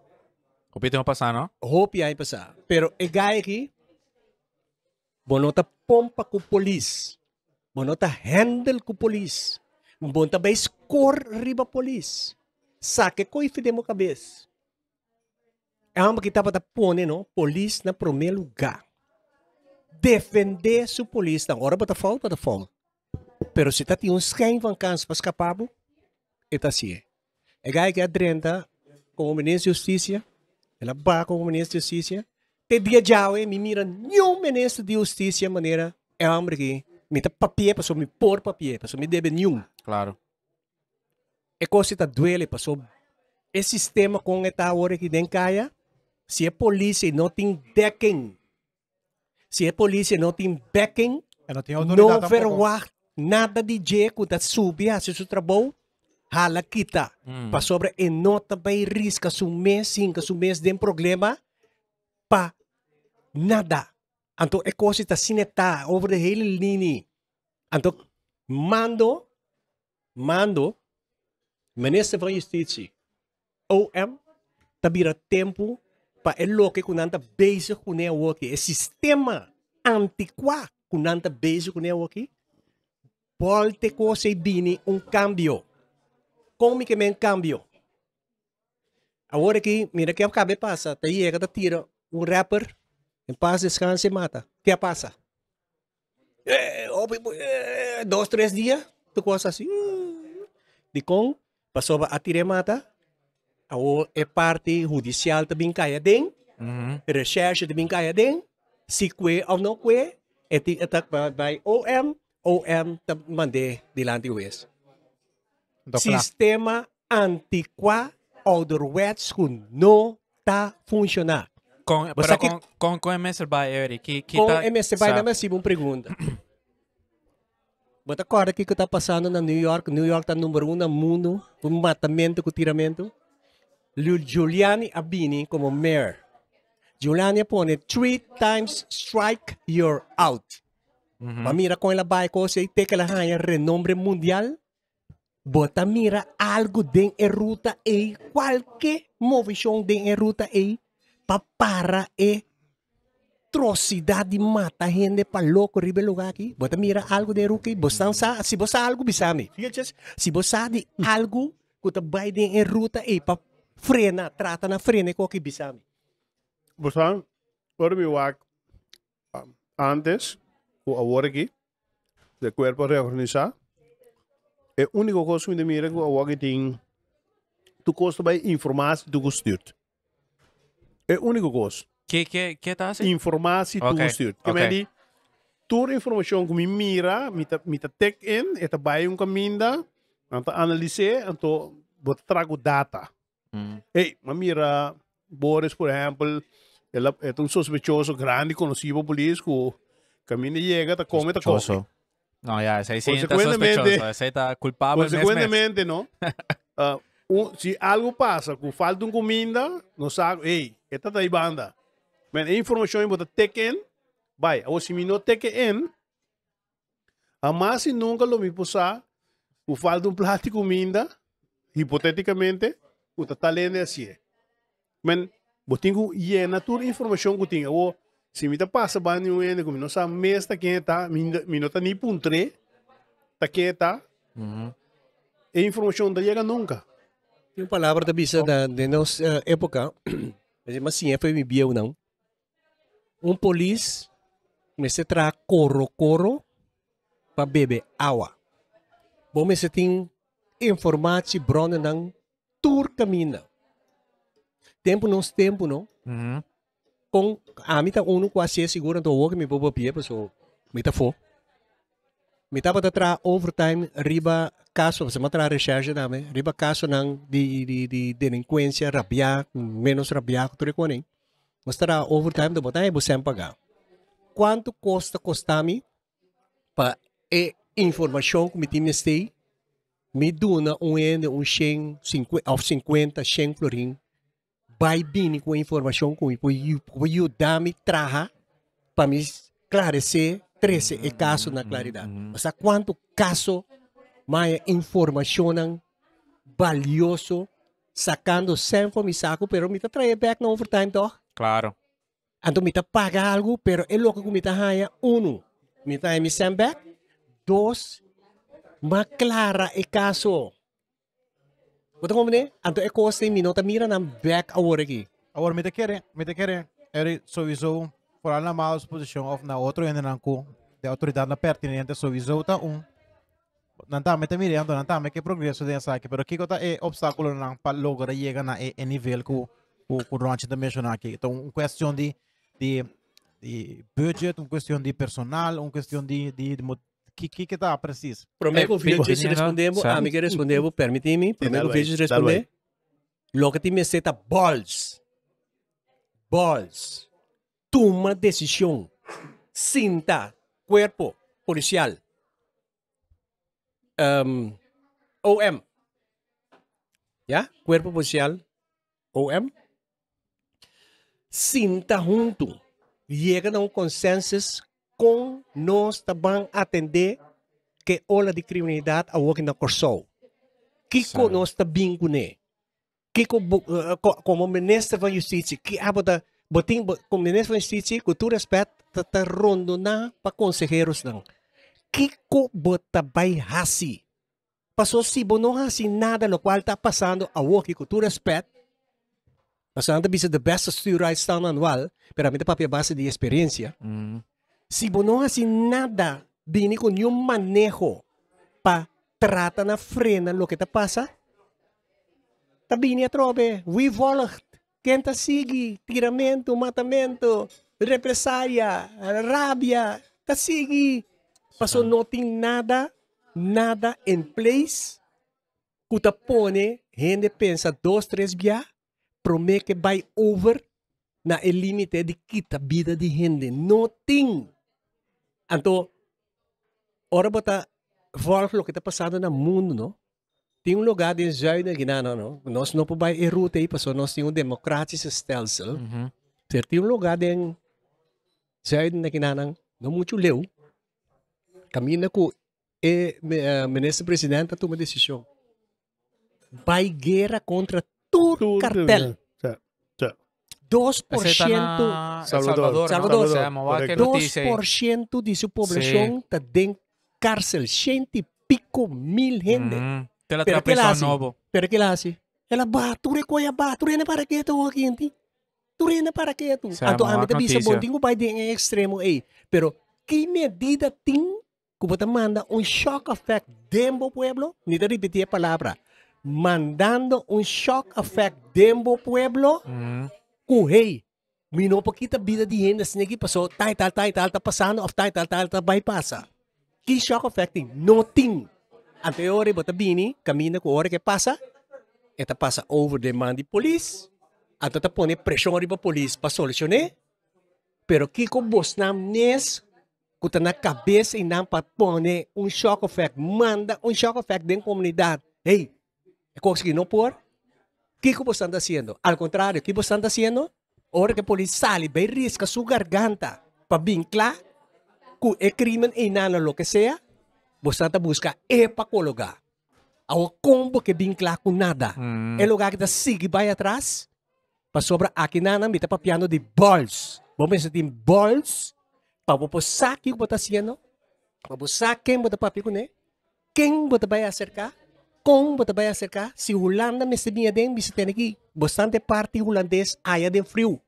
O tem passar, não? Hope aí passar. Pero e gai aqui, bonota pompa com polis. Bonota handle com polis. Bonota base cor riba polis. Saque coi fidemo cabeça alma é que estava da pone, não? Polícia na primeiro lugar. Defender sua polícia. Agora bota fora, bota fora. Mas se tá tem uns 100 vacantes para escapar, está assim. É gai que adrenta com o ministro de justiça, ela vai com o ministro de justiça, te dia já, me mira nenhum ministro de justiça maneira, é homem que me dá papel, passou me pôr papel, passou me deve nenhum. Claro. É coisa que está duele, passou esse sistema com está hora que tem caia, se é polícia e não tem backing, se é polícia e não tem backing, não, tem não verá nada de jeito da subir ah, se o trabalho, hala kita. Hum. Para sobre e nota também risca, se um mês, cinco, se um mês tem problema, pa nada. Então, é coisa está sinetá, assim, né, over the whole line. Então, mando, mando, ministro da Justiça, OM, tabira tempo, paeloke é kunanta é bezig kunea woki. E é sistema antiqua kunanta base kunea woki. Volte cose dini un cambio. Come que men cambio. Agora aqui, mira que acabei passa. te tá aí, é tá tira um rapper. Em paz, descansa e mata. Que passa? É, eh, oh, eh, eh, dois, três dias. Tu coisa assim. De hum. com, passou a tirar mata o é parte judicial também caia dentro, uhum. recherche também caia dentro, se que ou não que, é tem ataque é vai OM, OM também mande delante o ex. Sistema antiqua de wets que não está funcionando. Com, Você que, com, com, com MS Bay, Eric, que, que com tá... MS Bay, não me é assim, uma pergunta. Você acorda o que está passando na New York. New York está número um no mundo. O matamento, o tiramento. Giuliani Abini como mayor. Giuliani põe three times strike, you're out. Uh uhum. Mas mira com ela vai com você e te que ela ganha renombre mundial. Bota mira algo de em ruta e qualquer movimento de em ruta e para para e eh, atrocidade mata gente para louco ribe lugar aqui. Bota mira algo de ruki, bostan sabe se você algo bisami. Se você sabe algo, kuta vai em ruta e para frena, trata na frena é com que bisami. Busan, por mi wak antes, o agora aqui, de corpo reorganizar, é o único coisa que me mira que o wak tem, tu costa bem informação tu gostito. É o único coisa. Que, que, que tá assim? Informação tu gostito. Que me diz, toda informação que me mira, me ta me tá take in, é ta vai um caminho, anta então, analise, anto vou trago data. Mm. Hey, ma mira, Boris, por ejemplo, é um sospechoso grande conhecido por Lisco. caminha e llega, tá come, te come. No, ya, ese sí está sospechoso. aí ah, está culpável. Consequentemente, não. uh, um, se algo passa com falta de comida, não sabe, ei, esta daí banda. Mas a informação bota take in, vai, ou se não take in, a mais nunca lo me posar, o falta de um plástico de comida, hipoteticamente, uta talene assim men botingo e na tua informação que tinha o se me tá passa banho ene como não sabe mesta quem tá me não tá nem puntre tá quem tá e informação da chega nunca tem uma palavra da bisa então- da de nossa eh, época mas assim é foi me biu não um polis me se tra coro coro para beber água bom me se tem informação brona não turcamina. Tempo nos tempo, não? Uhum. Com a mita uno com a se segura to work mi bobo pie, pues o mita fo. Mita para tra overtime riba caso, você matra recherche dame, riba caso nan di di di delinquência, rabia, menos rabia, tudo com nem. Você tra overtime do botão e você pagar. Quanto custa custa a mim para e informação que me tinha stay? me Meduna um ende um shen of 50 shen florin vai vindo com informação com com eu dar me traha para me esclarecer 13 casos caso na claridade uhum. mas a quanto caso mais informação valioso sacando sem me saco pero me tá back no overtime toch claro então me tá paga algo pero é louco que me tá raia uno me tá me send back dois maklara e kaso. Kuta ko mene, anto e kose minota mira na back award aqui. Agora me te quere, me te quere, ele sowieso por na maus posição of na outro ende na cu, de autoridade na pertinente sowieso tá um. Não tá me te mirando, não tá me que progresso de essa aqui, pero aqui tá é obstáculo na para logra chega na é nível cu o o ranch da mencionar aqui. Então, uma questão de de de budget, uma questão de personal, uma questão de de, de que, que, que preciso? precisa? Promego é, vídeo se né? respondemos, ah, amiga respondemos, permite-me, promego vídeo responder. Logo te me seta balls. Balls. Toma decisão. Sinta corpo policial. Um, OM. Yeah? Cuerpo policial. OM. Sinta junto. Chega a um consenso com nós também atender que ola de criminalidade a na Corsol. Kiko nós também gune. Kiko eh, como ministro da Justiça, que da ah, botin como ministro da Justiça, com todo respeito, tá rondo na para conselheiros não. Kiko bota vai hasi. Passou se não hasi nada no qual está passando a work com todo respeito. Passando bisa the best rights right anual, pero a para papel base de experiência. Mm. si Bono nada bini con un manejo pa trata na frena lo que te pasa. Tabini a trobe, we volgt, kenta sigi, tiramento, matamento, represalia, rabia, tasigi. Pasó nothing nada, nada in place. Kuta pone, gente pensa dos, tres via, promete by over na el límite de quita vida de gente. Nothing. Anto, ora bota folclore que está passando no mundo, no? Tem um lugar de Israel na ginano, no? Nos no podemos mm-hmm. errar aí, pessoal. Nós temos um democrático stelsel. Uhum. Tem um lugar de Israel na Guiana, não muito leu. Caminha com e uh, eh, ministro-presidente toma decisão. Vai guerra contra todo Tudo. cartel. 2% Salvador, Salvador, Salvador, Salvador 2% de su población está en cárcel, ciento y pico mil gente. te la pero que la hace? Novo. Pero que la hace? Ela bature koya bature ne para que to quinti. Ture ne para que tu. Ato amita bisa bonding ko Biden em extremo ei. Pero ¿qué medida tem que manda un shock effect dembo pueblo? Ni te repetir la palabra. Mandando un shock effect dembo pueblo. Mm. kuhey. Minopakita biladihin assim, na né, sinagipaso tay tal tay tal tapasano tá of tay tal tal bypassa. Tá, Key shock affecting noting. Ang teori ba tabini, kami na kuore ke pasa, eta pasa over demand di polis, at tá pone presyon riba polis pa solusyoné. Pero kiko boss nam nes, kuta na cabeça e nam pone um shock effect, manda um shock effect den comunidade. Ei, hey, é conseguir não pôr? ¿Qué vos anda haciendo? Al contrario, ¿qué vos anda haciendo? Ahora que polis sale, ve risca su garganta para vinclar con el crimen enano, lo que sea, vos anda busca epacóloga. A un combo que vincla con nada. Mm. El lugar que sigue vai atrás, para sobra aqui nada, namita para piano de balls. Vamos pensar em balls, para vos saque o que vos está haciendo, para vos saque quem vos está para quem vos vai acercar, vai acercar, se o Holanda nesse dia você tem aqui, bastante parte holandês aia de frio.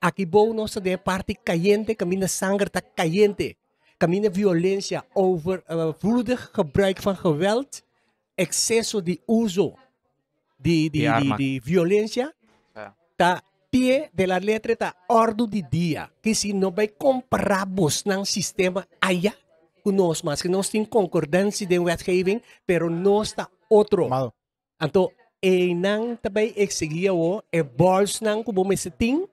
Aqui bom nossa de parte caliente, caminha sangue tá caliente. Caminha violência over uh, vloedig gebruik van geweld, excesso de uso de, de, de, de, de violência, é. tá pie de la letra tá ordem de dia, que se não vai comparar nang sistema aia conosco, mas que nós temos concordância de wetgeving, pero nós está outro. Amado. Anto, e eh, nang tabay exigiawo, eh, oh, e eh, bars nang kubumisiting,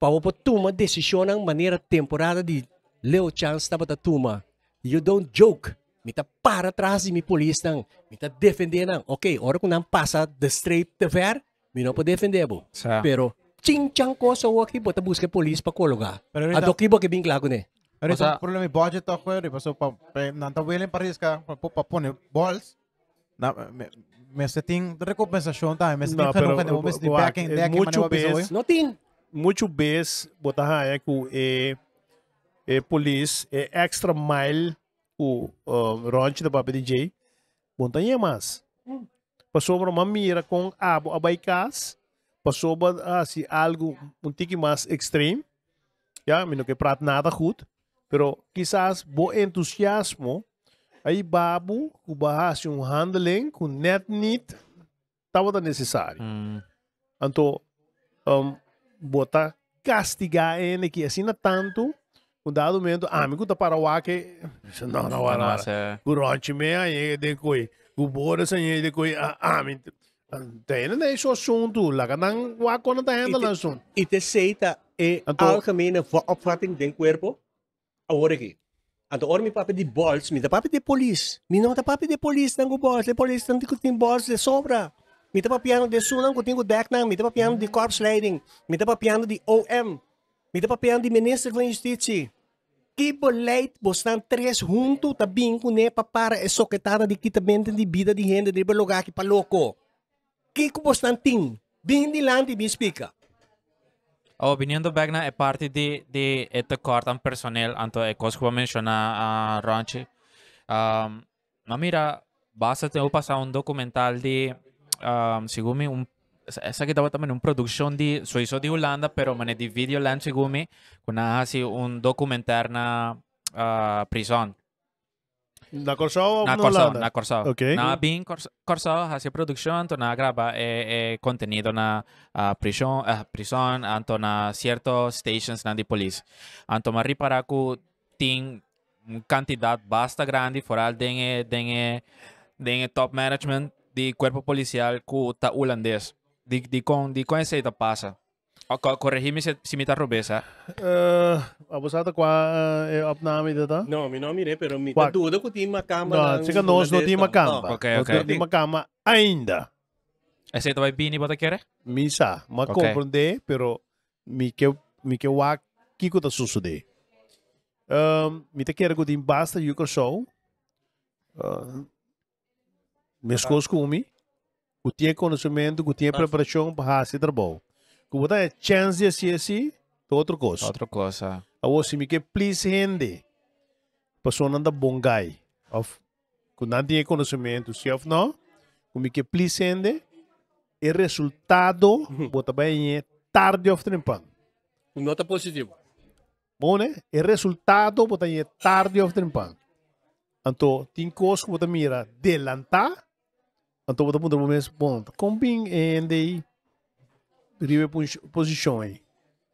pawapo tuma desisyon ang manera temporada di Leo Chance tapos tuma. You don't joke. Mita para atrás mi polis nang, mita defender nang. Okay, ora kung nang pasa the straight the fair, mi no po defender bo. Sa. Pero, ching-chang ko sa oh, waki po, tabus ka polis pa kologa. Pero Ado kibo kibing klago ne. Pero ito, problema budget ako yun. pa, pa, nantawilin pa rin ka, papapone, balls, Na, mas se tem recompensação também, mas não, tem que não mas de back em deck, não Não tem. Muito vezes botar aí que é, é polícia, é extra mile, o uh, ranch da Baba DJ, montanha mais. Passou para uma mira com a abaicas, passou para assim, ah, algo um tiki mais extreme, já, yeah, não que prato nada ruim, mas quizás o entusiasmo, Aí babu, o barrasse um handling, com net nit, estava tá necessário. Hum. Então, um, botar castigar ele que assina tanto, um dado momento, amigo ah, da Paraguá que não, não, não, não, durante é. meia aí coi, o bora sem coi, ah, ah tem nem né, esse assunto, lá que não há quando tá ainda no assunto. E te seita é algo que me na operating do corpo, agora aqui. At ormi papi di balls, mi da papi di polis. Mi não da papi di polis nang balls, le polis nang ko tin balls de sobra. Mi da papiano de sunang ko tin ko deck nang, mi da papiano di corpse lading, mi da papiano di OM, mi da papiano di minister van justitie. Kibo leid bos nang tres junto tabing ko ne papara esoketana di kitamento di vida di hende di balogaki paloko. Kiko bos nang ting, bindi lang di bispika. Обвинението бегна е партии, де е кортан персонел, анто е косхва меншона ранчи. Ма mira, basta tengo pasado un documental de um, según un esa que estaba también un producción de suizo de Holanda pero mané de video land según me con así un documentar na uh, prison Na Corsao na Corsao, na Corsao. Okay. Na Bin Corsao hace producción, to na graba eh, eh, contenido na a prison, a prison, anto na ciertos stations na de police. Anto mari tin ku ting cantidad basta grande foral denge denge denge top management di cuerpo policial ku ta holandés. Di di con di con ese pasa. Corrigime eh, eh, se, se me está rubeza. Uh, abusado qua uh, apna mi data? No, Não, no não pero mi tá dúvida que tinha uma cama. Não, chega nós não tinha uma cama. Ok, ok. Não tinha uma cama ainda. Essa tu vai bini bota querer? Misa, mas okay. compreende, pero me que mi que wa kiko ta susude. Um, ehm, mi te quero que basta yuko show. Uh, me. com ehm, mi. Eu tinha conhecimento, eu tinha ah. preparação para ah, fazer trabalho. Kubota tá, é chance de CSI, to outro coisa. Tá Outra coisa. A você me que please hende. Pessoa anda bongai. Of, que não tem conhecimento, se of não, como que please hende. E resultado, bota bem, tarde of trempan. Nota positiva. Bom, né? E resultado, bota bem, tarde of trempan. Então, tem coisa que bota mira, delantar. Então, bota bom, bom, bom, combine hende aí aí.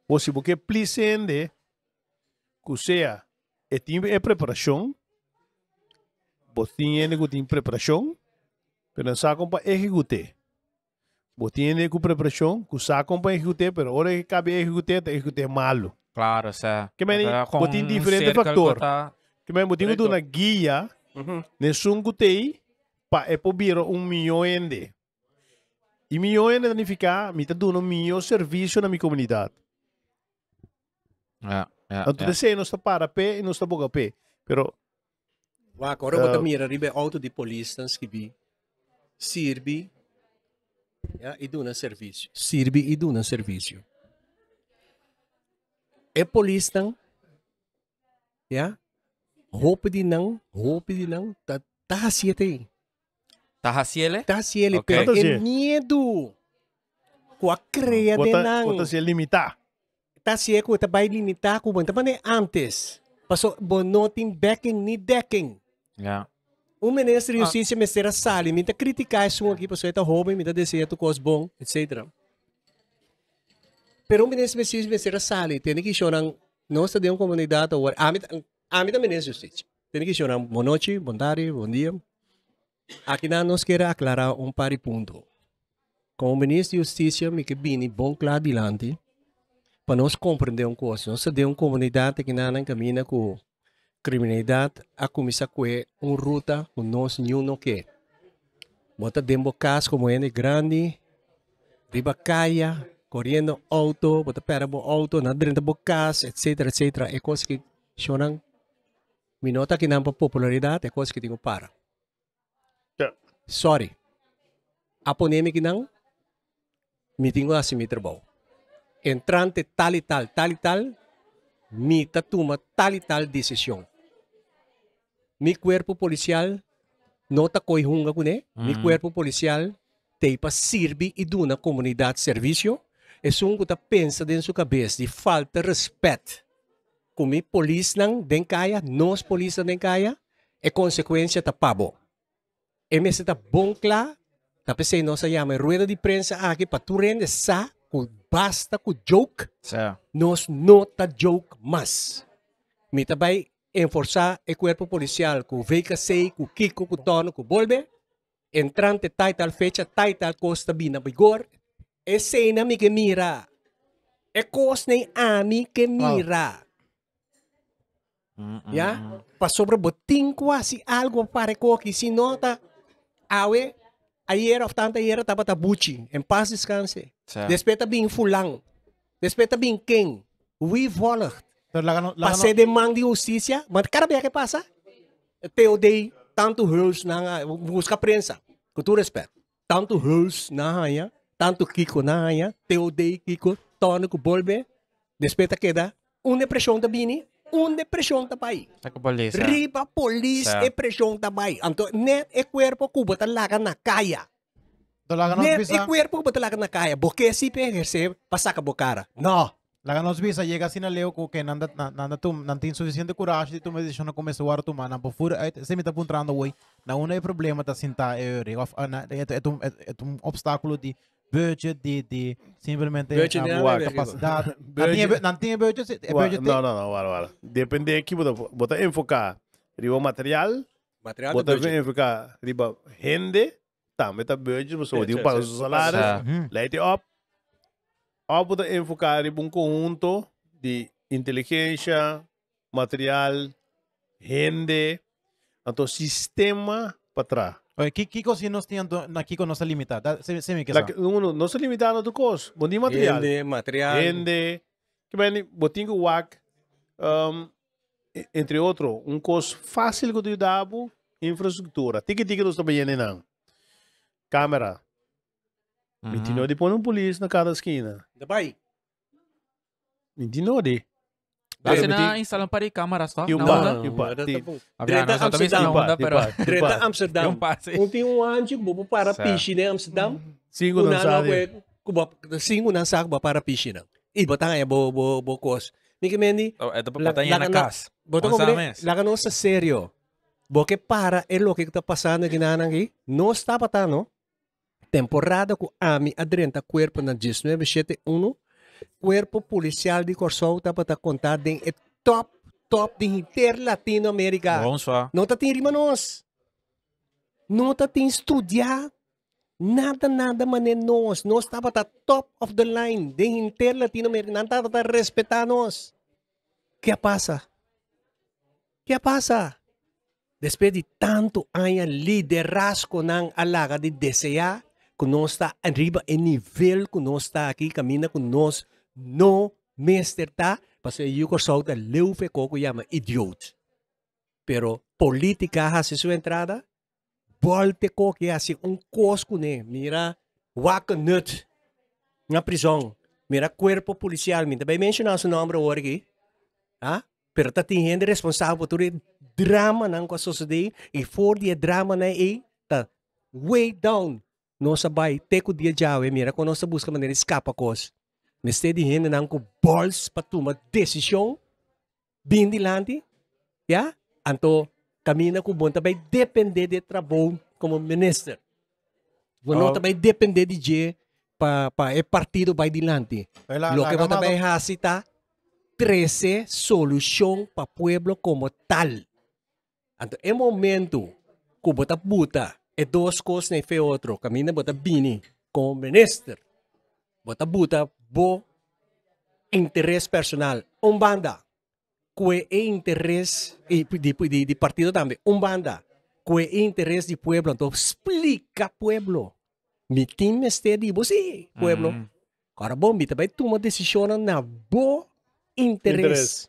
Você porque precisa que seja é tem preparação, você tem que ter preparação, mas não para executar. Você tem que preparação, que sabe para executar, mas hora que cabe executar, tem executar malo. Claro, sé. Que meni, você tem diferentes fator. Que meni, você tem na guia, nesse um tem para é para um milhão de e meu é danificar, me está dando o meu serviço na minha comunidade. Ah, ah, então, ah. você não está para pé eh, e não está boca pé. Pero, Vá, agora uh, eu vou também ir a ribe auto de polícia, que vi. Sirbi e e dona serviço. Sirbi e dona serviço. É polícia, yeah? roupa de não, roupa de não, tá, tá assim aí tá Tarraciele, okay. pero medo. Com a creia de não Cuá se limitar. tá cuá vai limitar cuá. Então, é antes. Passou tem backing ni decking. Yeah. ministro de ah. Justiça, me Mr. Sali, me criticar isso aqui, pessoal, está roubo, me descer, tu cos bom, etc. Mas um ministro de Justiça, Mr. Sali, tem que chorar, nós uma comunidade, a mim da ministro de Justiça, tem que chorar, boa noite, bom tarde, bom dia. Aqui nós queremos aclarar um par de pontos. Como ministro de Justiça, me que vim bom claro adiante, para nós compreender um coisa. Nós temos uma comunidade que não caminha com criminalidade, a começar com é uma ruta que nós não quer. Bota dentro caso como ele é, né, grande, riba caia, correndo auto, bota pera bo auto, na dentro do caso, etc, etc. É coisa que chamam, minota que não é popularidade, é coisa que tem para sorry, aponymic ng meeting nga si Mr. Bow. Entrante talital, tal, mi tatuma tal decisão. Mi cuerpo policial, nota koy hunga kune, mm. mi cuerpo policial, teipa sirvi e duna comunidade serviço, e sungo ta pensa dentro sua cabeça de falta respeito. Kumi polis nang denkaya, nos polis nang denkaya, e consequência ta pabo. E me senta bonkla, tapi sei nossa chama rueda de prensa aqui para tu rende sa, ku basta ku joke. Yeah. Nós nota joke mas. Me também enforçar o corpo policial, com veica sei, com kiko, com tono, com bolbe. Entrante tal tal fecha, tal tal costa bina vigor. E cena me que mira. E cos nem ami que mira. Oh. Mm -mm. Ya, yeah? Mm. pa sobre botin si algo pare ko si nota awe, ayero, tanta ayero, tapa buchi, em paz descanse. Certo. Despeita bem fulang, despeita bem quem, we volert. Passe de mão de justiça, mas cara bem que passa, teu dei tanto reus na busca prensa, com todo respeito, tanto reus na raia, tanto kiko na raia, teu dei kiko, tônico, bolbe, despeita que uma depressão da bini, onde presión tapai. Riba polis e presión pai Anto net e cuerpo cubo talaga na kaya. Talaga nos net é e cuerpo cubo talaga na kaya. Porque si pengerse pasaka bokara. No. Laga nos visa llega sin aleo ku que nanda nanda tu nanda insuficiente coragem tu me deixou na começo a tu mana por fura eh, se me tá apontando oi na uma problema tá sinta é é um obstáculo de budget de de simplesmente budget a, a capacidade. não, tinha, não tinha budget, é budget. Não, não, não, vale, vale. Depende da equipe, botar enfocar riba material, material botar enfocar riba rende, também tá budget, você odia para os salários, light up. Ou ah, botar enfocar riba um conjunto de inteligência, material, rende, então sistema para trás. Kiko, si no tiene na Kiko no se limita. se, se me like, uno, no se limita a tu cosa. Bondi material. Ende, material. Ende. Que bem, botingo wak. Um, entre outros, um curso fácil que eu dava, infraestrutura. tiki tiki nós também não. Câmera. Uhum. -huh. 29 de pôr um polícia na cada esquina. me Bahia. de Dar sena instalăm pare camera asta? Eu pa, eu pa. Dreta Amsterdam. Dreta Amsterdam. Un pi un anji bobo para piscine né, Amsterdam. Uhum. Singur não sabe. Singur não sabe para piscine. Iba tanga bo bo bo kos. Miki mendi. Ito pa patanya na kas. Boto ko Laga no sa serio. Porque para é lo que está passando aqui na aqui, não está patando temporada com ami mi adrenta cuerpo na 1971 Cuerpo Policial de Corsol está para contar de top, top de inter Latinoamérica. Bom só. Não está tem irmãos. Não está tem estudar nada, nada, mané nós. Nós está para top of the line de inter Latinoamérica. Não está para respeitar nós. Que passa? Que passa? depois de tanto año liderazgo na alaga de DCA, que nós está arriba em nível que nós está aqui, caminha com nós, não mestre tá, porque eu que sou da leuve que chama idiota. Pero política hace sua entrada, volte que assim, um cosco, né? Mira, waka nut na prisão. Mira, corpo policial, me também mencionar o nome agora aqui. Ah? Pero tá tem gente responsável por drama na sociedade e for de drama na e tá way down nossa bai teco dia jawe mira com nossa busca maneira escapa cos mas temos de renda não com bols para tomar decisão bem dilante ya anto caminha com bom também depender de trabalho como ministro vou não ah. também depender de je para para é partido vai dilante é lo que vou também hasita 13 solução para o povo como tal anto é momento que bota buta e duas coisas nem fez outro. Camina bota Bini como ministro. Bota buta bo interesse personal. Um banda. Que é interesse e de, de, de partido também. Um banda. Que é interesse de pueblo. Então explica pueblo. Mi time este de sim, pueblo. Mm. Agora bom, mi também toma decisão na boa interesse. interesse.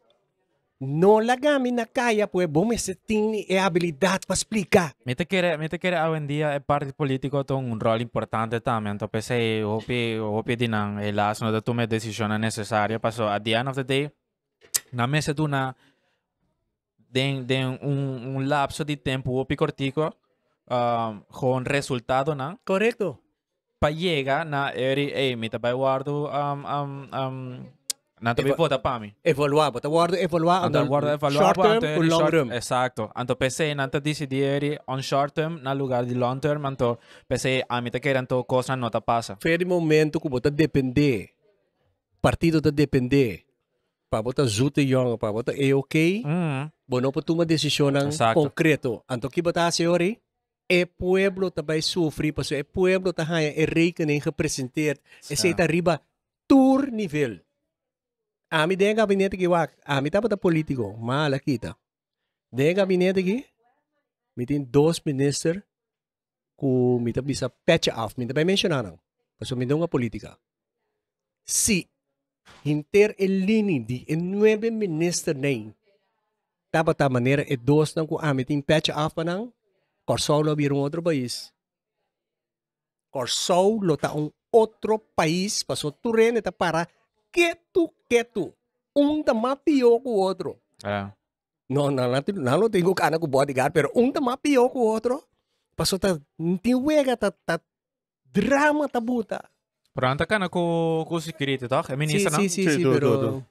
No la gami na kaya pues bumisetin e habilidad para explicar. quiere, que te que ah, hoy en día el partido político tiene un rol importante también. Entonces, pese eh, hopi hopi dinan el eh, asno de tomar decisiones necesarias pasó at the end of the day. Na mesa na den un, lapso de tiempo hopi cortico ah, um, con resultado na. Correcto. Pa llega na eri hey, mita pa guardo um, um, um, Anto Evo pivota pami. Evolua, bota guarda, evolua anto guarda evolua short term anto long term. Exacto. Anto PC anto decidiri on short term na lugar di long term anto PC a mita que anto cosa não ta passa. Feri momento que bota depende Partido ta depende Pa bota zute yong pa bota e ok. Mm. Bono pa tuma desisyon ang concreto Anto ki bota seori. E pueblo também sofre, passo e pueblo ta haya e rekening gepresenteerd. E se ta riba tour nível. আমি दें gabinete ki wak, ami tapa da politico, mala kita. Dein gabinete ki, mitin dos minister, ku mita bisa patch off, mita pa mentionarang, paso mindong nga politika. Si Hinter Elini di e nueve minister nain, tapa ta manera e dos nang ku amitin patch off pa nang, Corsol lo birong otro país. Corsol lo un otro país, paso turene ta para que quieto. Um más pío que otro. outro. Ah. No, no, no, no, não, não tenho cara com bodyguard, pero um más pío que otro. outro. ta, tá, não tem ta, drama ta puta. Eh, eh. Pero antes kana ko ko security toch? I mean, sí, sí, sí, sí, pero...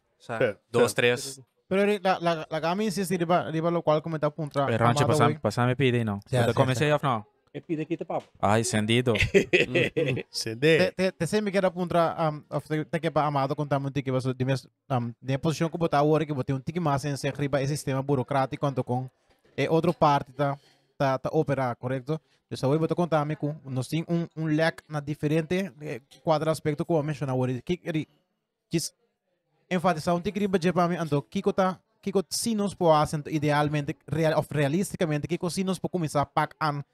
Dos, tres. Pero la, la, la gama insiste, diba, diba lo cual comentaba punta. Pero eh, anche pasame, pasame pide, no? Yeah, Te ya, comencé ya. Ya, no? me pide que te pago. Ay, encendido. Sende. Te, te, sempre quero apontar, um, te que para Amado contar muito que você tem a posição que botar agora, que você tem um tique mais em ser riba esse sistema burocrático, quanto com é eh, outra parte da tá, tá operar, correto? Eu só vou te contar, eh, que nós temos um, um leque na diferente quadra aspecto que eu mencionei agora. Que ele enfatizar um tique de para mim, então, que que tá que que se nos pode idealmente, real, ou realisticamente, que que nos pode começar a pagar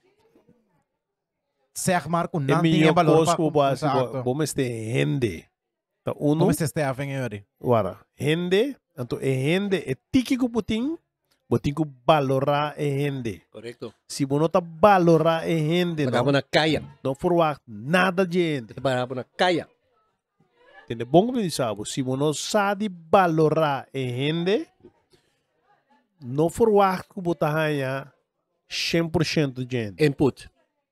zeg maar kun nanti e balor pa bahasa bomes te hende ta uno bomes te aveng yori wara hende então é hende É tiki ku putin botin ku balora e hende Correto. Se bono ta balora e hende no na caia. Não forwacht nada de hende para na caia. tende bom que bongo pensavo Se bono sabe di balora e hende no forwacht ku botahaya 100% de gente. input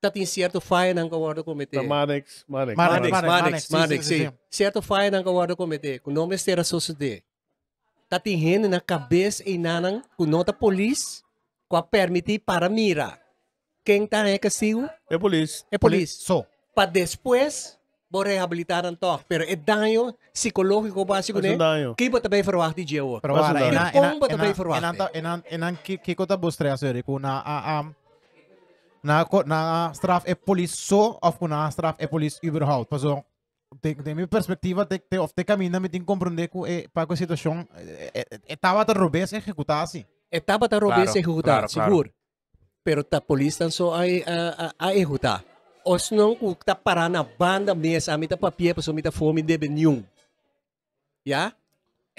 natin certify ng Kawardo Committee. Manix, Manix. Manix, Manix, Manex, Manex. Certify ng Kawardo Committee. Kung nome estera susudi. Tatihin na kabes inanang kunota polis kwa permiti para mira. Quem tá recasigo? E polícia. E polícia. So? Pa depois, vou rehabilitar um toque. Pero é danho psicológico básico, né? danho. Que bota bem falar de dia. Pero, cara, é como bota bem falar. É não que que cota você a fazer a... naar, naar strafpolitie zo of naar strafpolitie überhaupt. Pas zo. De minha perspectiva, de, de, of de caminho, me tem que compreender que para a situação estava da roubar se executar assim. Estava da roubar se executar, seguro. Pero a polícia só a, a, a executar. os não não, está parar na banda mesmo, a mim está papel, a pessoa me está fome de nenhum. Yeah?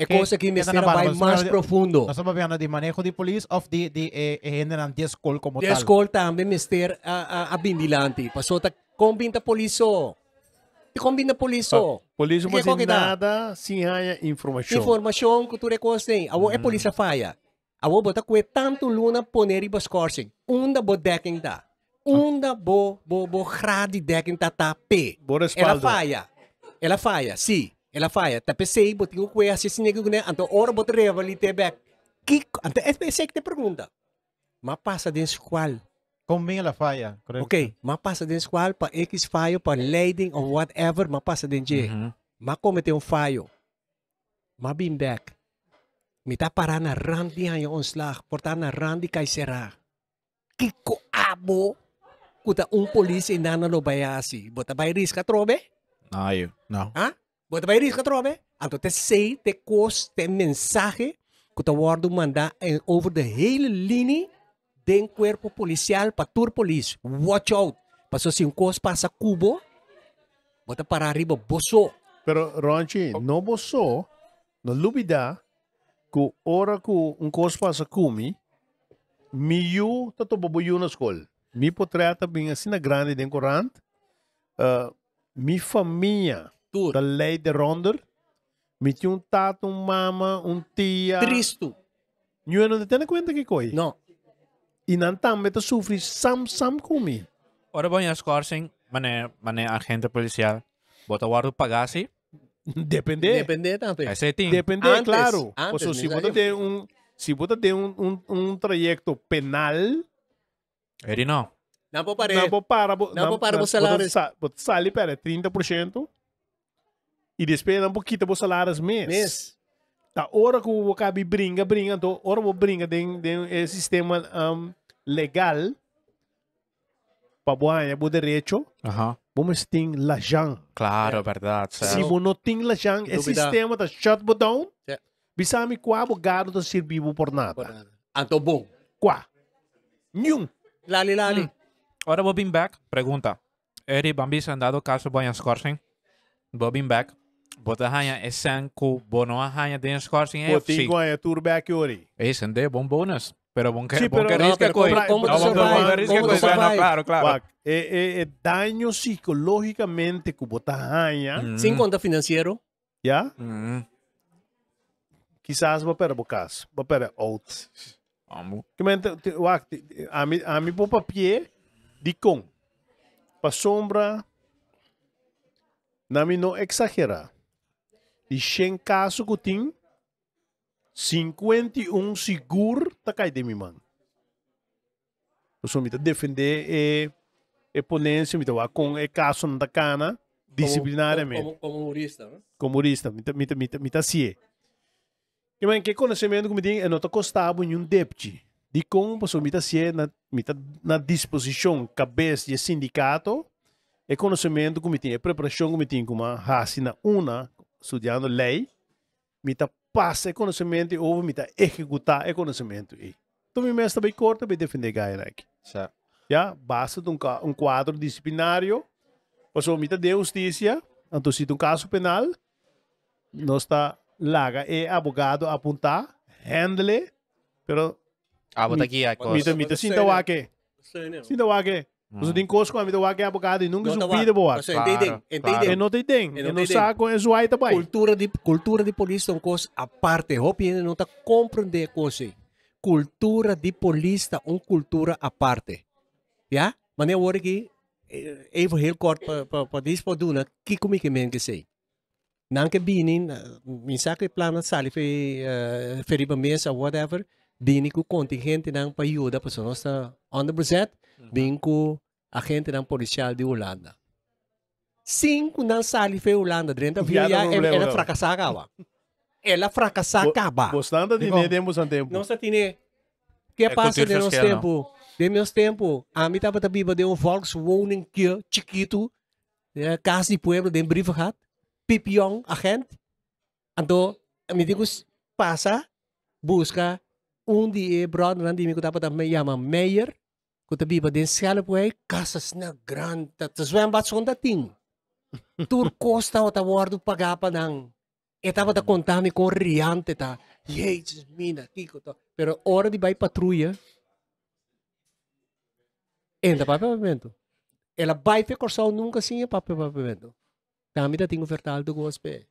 É coisa que investiga va más profundo. Estamos hablando de manejo de policía eh, eh, o de, de generan de escol como tal. De escol también, mister, a, a, a bindilante. Pasó ta combina poliso. Combina poliso. Poliso é mas nada sin haya informação. Informação, cultura cosa. Awo mm. Assim. é hum. polícia a Awo botar que tanto luna poner y bascorsing. Unda bo decking da. Ah. Unda bo bo bo gradi decking ta ta p. Ela falha. Ela falha, sim ela faya é, tapi tá sei bot ko kuya si sinig ko na anto né? ora bot reva li tebek que anto essa é que te pergunta mas passa dentro qual como ela faia, correto ok mas passa dentro qual para x faio, para leading or whatever mas passa dentro uhum. -huh. mas tem um faio, mas bem back me tá parando a randi a um slag portar na randi kai será que coabo kuta um polícia inana lo bayasi bota bay risca trobe não eu não ah Bota para ir trobe. Alto te sei, te koos, te mensaje. Que te worden manda over the whole line. Den corpo policial para tour police. Watch out. Passou cinco coos, passa cubo. Bota para arriba, boso. Pero Ronchi, não boso. No lubida. Que hora que um coos passa cumi. Miu, tá tobo na escola. Mi potreta bem assim na grande den corante. Uh, ah, mi família Tur. da lei de Ronder. Meti um tato, um mama, um tia. Tristo. Eu não tenho conta que coi. Não. E não também tá sofre sam sam comi. Ora bem, as corsem, mané, mané, agente policial. Bota o ar pagasse. Depende. Depende tanto. É eh, certinho. Depende, antes, claro. Antes, Ou se você tem um, se você tem um, um, um trajeto penal, ele não. Não vou parar. Não vou parar. Não vou parar. Você sai para 30% e después un poquito vos salários mês. Mês. Tá, hora que o cabe brinca, brinca, então, hora que brinca tem, tem um sistema um, legal para boa, o direito. Aham. Vamos ter lajan. Claro, é. verdade. Certo. Se você não tem lajan, o sistema está shut down. Yeah. Bisami, qual o não serviu por nada? Por nada. Então, bom. Qual? Nenhum. Lali, lali. Hum. Ahora Bobin Back pregunta. Eri, Bambi, andado han dado caso Brian Scorsing? Bobin Back botahanja e senku, bonoahanja, denscharsing. Botigua e turback ori. Esse eh, de bon bonus Pero bon que, sí, bon que no, risque coi. Como no, no, claro, claro. Guac, eh, eh, eh daño psicológicamente que botahanja. Mm. Sin cuenta financiero. ¿Ya? Mm. Quizás va para bocas, va para out. Amo. Que me a mí a mí por papel di con. Pa sombra. Nami no exagera. Y Shen caso que tiene 51 seguro tá cai de mim, mano. Eu sou defende defender e eh, e eh, polência, muito a com e eh, caso na cana disciplinariamente. Como como humorista, né? Como humorista, muito muito muito muito assim. E é. mãe, que conhecimento que me tem, eu não tô costado nenhum depte. De como posso me assim é, na mita, na disposição cabeça de sindicato, é conhecimento que me tem, é preparação que me tem como raça na una estudando lei, me tá passa conhecimento ou me tá executar conhecimento. E tu me mestre bem corta, bem defender gaia aqui. Certo. Já, basta um, um quadro disciplinário, passou me mita de justiça, então se um caso penal, não está larga e advogado apontar, handle, pero Ah, bota aqui a coisa. Mita, mita, sinta o aque. Sinta o aque. Gusto din coach ko kami tawag kaya bukado nung gusto pida bo. Kasi hindi ding, hindi ding. Eno tay ding, eno sa ko es white bay. Kultura di kultura di polis tong coach aparte. Hopi eno ta comprende coach. Kultura di polista un kultura aparte. Ja? Maar nu hoor aqui. Eu even heel kort voor deze voldoende. Kijk hoe ik hem heb gezegd. Nanke binin, min sakri plan at sali fe eh, feriba mesa, whatever bini ko kontingente ng payuda pasunos sa on the Brusette, mm com bin ko agente ng policial de Holanda. Cinco na sali foi Holanda, dentro via, ela, ela fracassava. ela fracassava. Gostando de mim, demos um tempo. Não se tinha. Que passa de nosso tempo? De meus tempo, a mim estava viva de um Volkswagen que chiquito, casa de pueblo, de um brief hat, pipião, agente. Então, a digo, passa, busca, undi e brod nan di mi kuta pata me yama mayor kuta bi baden siala puai casas na grande tas wen bat sonda ting tur costa ota wardu pagapa nang etapa da contami com riante tá yeites mina tico tá pero hora de vai patrulha ainda para pavimento ela vai fe corsal nunca assim é para pavimento tá me tá tinha ofertado do gospel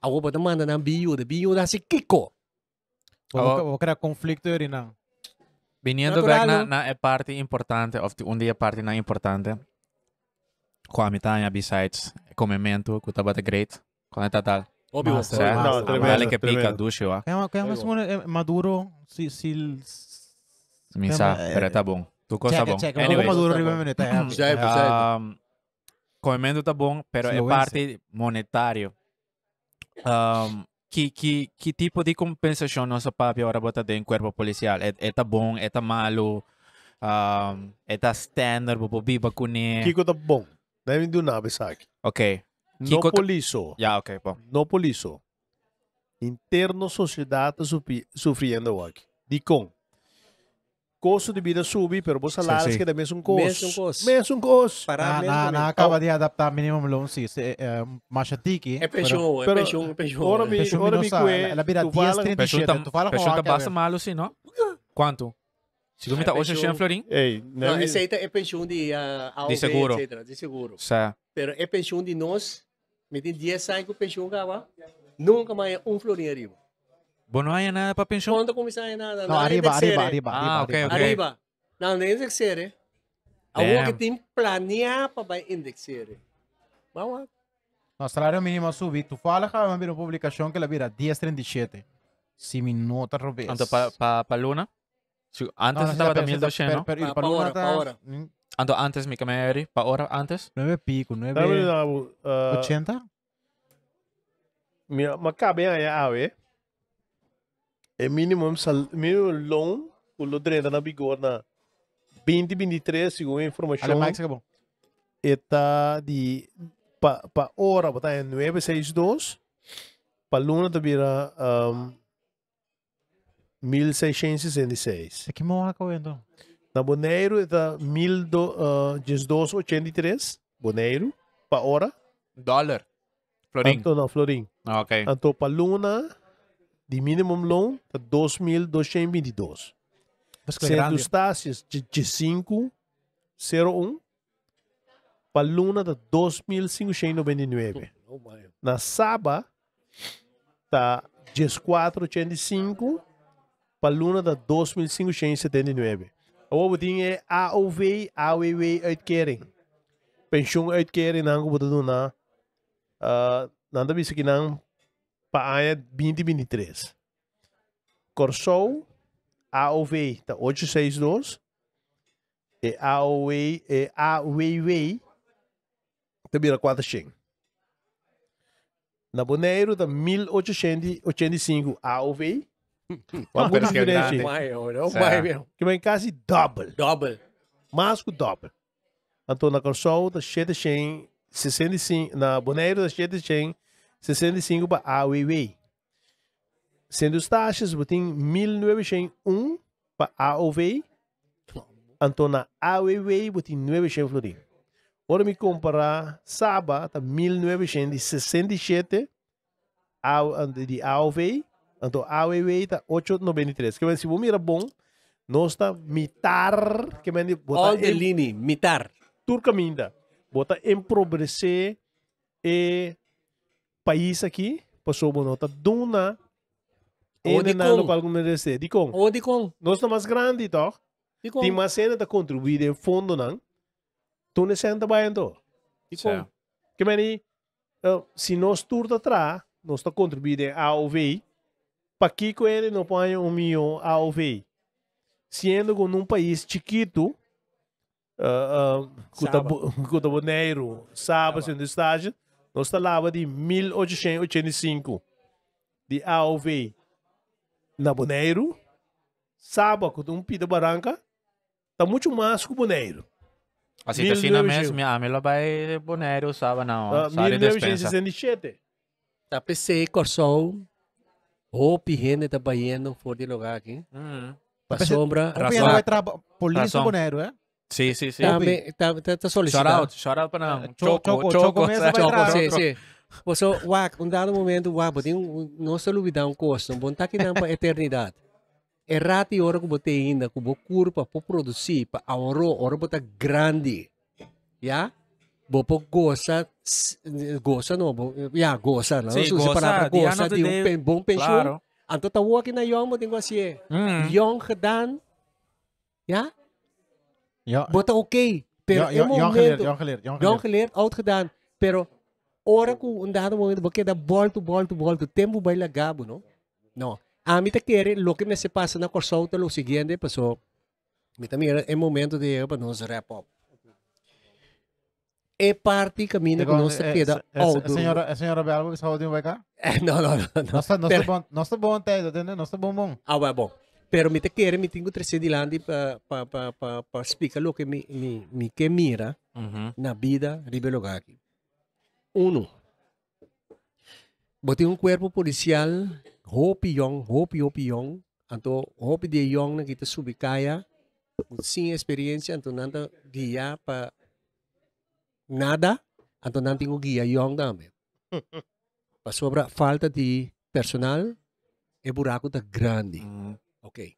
a oba da manda na bio da bio da se kiko Vos, oh. vos creas conflicto de orina. Viniendo Natural. back na, na eh, parte importante, of, un día parte na importante. Com besides, comemento, que estava great. con esta tal. Óbvio, Massa, certo? Não, tremendo, Vale que pica, duche, ó. É uma, é uma maduro, se... se... Misa, pero tá bom. Tu coisa checa, tá bom. maduro, tá bom. Já é, já é. tá bom, pero es parte monetario. Um, que, que, que tipo de compensação nosso papi agora bota dentro do corpo policial? É, é tá bom, é tá malo, um, é tá standard, bobo biba cune. Kiko tá bom. Deve do nada, sabe? Ok. Kiko... No Já Yeah, ok, bom. Não poliço. Interno sociedade sofrendo aqui. De com custo de vida sube, pero vos saladas sí, sí. que também são un costo. Mes un costo. Mes un costo. Para na, na, acaba de adaptar mínimo loan, sí, se, uh, machatiki. É peixão, é peixão, é peixão. Ora me, ora me que... La vida 10, 37, tu fala com a Peixão tá basta malo, sim, não? Quanto? Se tu me tá hoje, eu florim. Ei, não, esse aí é peixão de uh, de seguro. etc, de seguro. Certo. Pero é peixão de nós, me tem 10 anos que o peixão acaba, nunca mais um florinho arriba. hay nada pa ¿Cuánto Conta hay nada. No, arriba, arriba, eh. arriba. Ah, okay, okay. Arriba. Na na index serie, algo que tiene planeado para index serie. Vamos Nuestro salario mínimo ha subir. Tu fala que a ver una publicación que la vira 1037. Si mi nota, Roberto. Antes para pa, pa Luna? Antes estaba estava 1200, Para Luna Antes, antes mi cameri, para ahora, antes? 9 pico, 9... 80? Mira, me cabe de a ver. é sal mínimo loan o dreda na bigorna na 2023 segundo a informação Ale Max acabou está de para pa hora está em 962 para luna está bira um, 1666 é que mão acabou então na Boneiro está 1283 Boneiro para hora dólar Florim então não Florim ah, ok então para luna de minimumloon é 2.222. Sendo as taxas de, de 5,01 para a luna de 2.599. Na Saba, está 14,85 para a luna de 2.579. O Ovo é AOV, AWW uitkering. Pensioen uitkering nang kubuto na. Uh, ah, nanda bisa kinang para año 2023. Corsou, AOV, tá 862, e AOV, e AOV, também era 400. Na Boneiro, tá 1885 AOV. é Uma é coisa mesmo. Que vem quase double. Double. Mais que double. Então, na Corsou, tá 765, na Boneiro, tá 765, 65 para a Weiwei. Sendo os taxas, você tem 1901 para a Weiwei. Antona a Weiwei, tem 900 florins. Agora, me comparar Saba, tá 1967 a, de a Weiwei. Então a Weiwei tá 893. Que se você mirar é bom, nós tá mitar, que vem botar... Aldeline, mitar. Turca minda. Bota empobrecer e eh, país aqui, passou uma nota de uma e para algum merece. Dicom. O Nós estamos mais grande, tá? Tem mais cena da contribuir em fundo, não? Tu não senta bem, então. Que meni, uh, se nós tudo atrás, nós estamos contribuindo a OVI, para que com ele não põe um milhão a OVI? Sendo que num país chiquito, uh, uh, Cuta Boneiro, Saba, sendo estágio, nós falava de 1885, de Alve na Boneiro, sábado, um pita barranca, tá muito mais que o Boneiro. Assim, tá assim na mesma, minha amiga vai Boneiro, sábado não, uh, 1967. Tá PC, Corsol, ou Pirrene da Bahia, não de lugar aqui. Uhum. Pra sombra, é trabalhar, Polícia Boneiro, é? Sí, sí, sí. Dami, dami, está solicitado. Shout out, shout out para uh, eh, Choco, Choco, Choco, Choco, mesmo Choco, Choco sí, sí. Você, Waco, un dado momento, Waco, tem um, não se olvidar um custo, bom tá que para eternidade. Errati ora que botei ainda, que vou curva para produzir, para a hora, hora botar grande. Yeah? Vou para goza, goza não, vou, yeah, goza, não. Sim, mm. Se você para goza de um bom pensão, claro. então tá o que na Yong, vou ter que fazer. Yong, Gedan, yeah? Ja. Bota oké. Pero yo, yo, yo, geleerd, yo geleerd, yo geleerd. geleerd, oud gedaan. Pero ora com um dado momento porque dá volta, volta, volta. O tempo vai lagabo, não? Não. A mim te quer, lo que me se passa na corsolta, lo seguinte, passou. Oh, me também era é momento de eu para nos wrap up. É parte caminho eh, eh, eh, que não se queda. A senhora, a senhora Belbo, saúde vai cá? Não, não, não. Nossa, nossa, bom, nossa bom, tá, entendeu? Nossa bom, bom. Ah, vai bom pero mi te kere mi tingo trece di landi pa pa pa pa pa explica lo que mi mi mi que mira uhum. na vida ribelogaki. Uno. Botei um corpo policial, hopi yong, hopi hopi yong, anto hopi de yong na kita subicaya, sem experiência, anto nanta guia pa nada, anto nanta tingo guia yong dame. pa sobra falta de personal, e buraco tá grande. Uhum. Mm. Okay.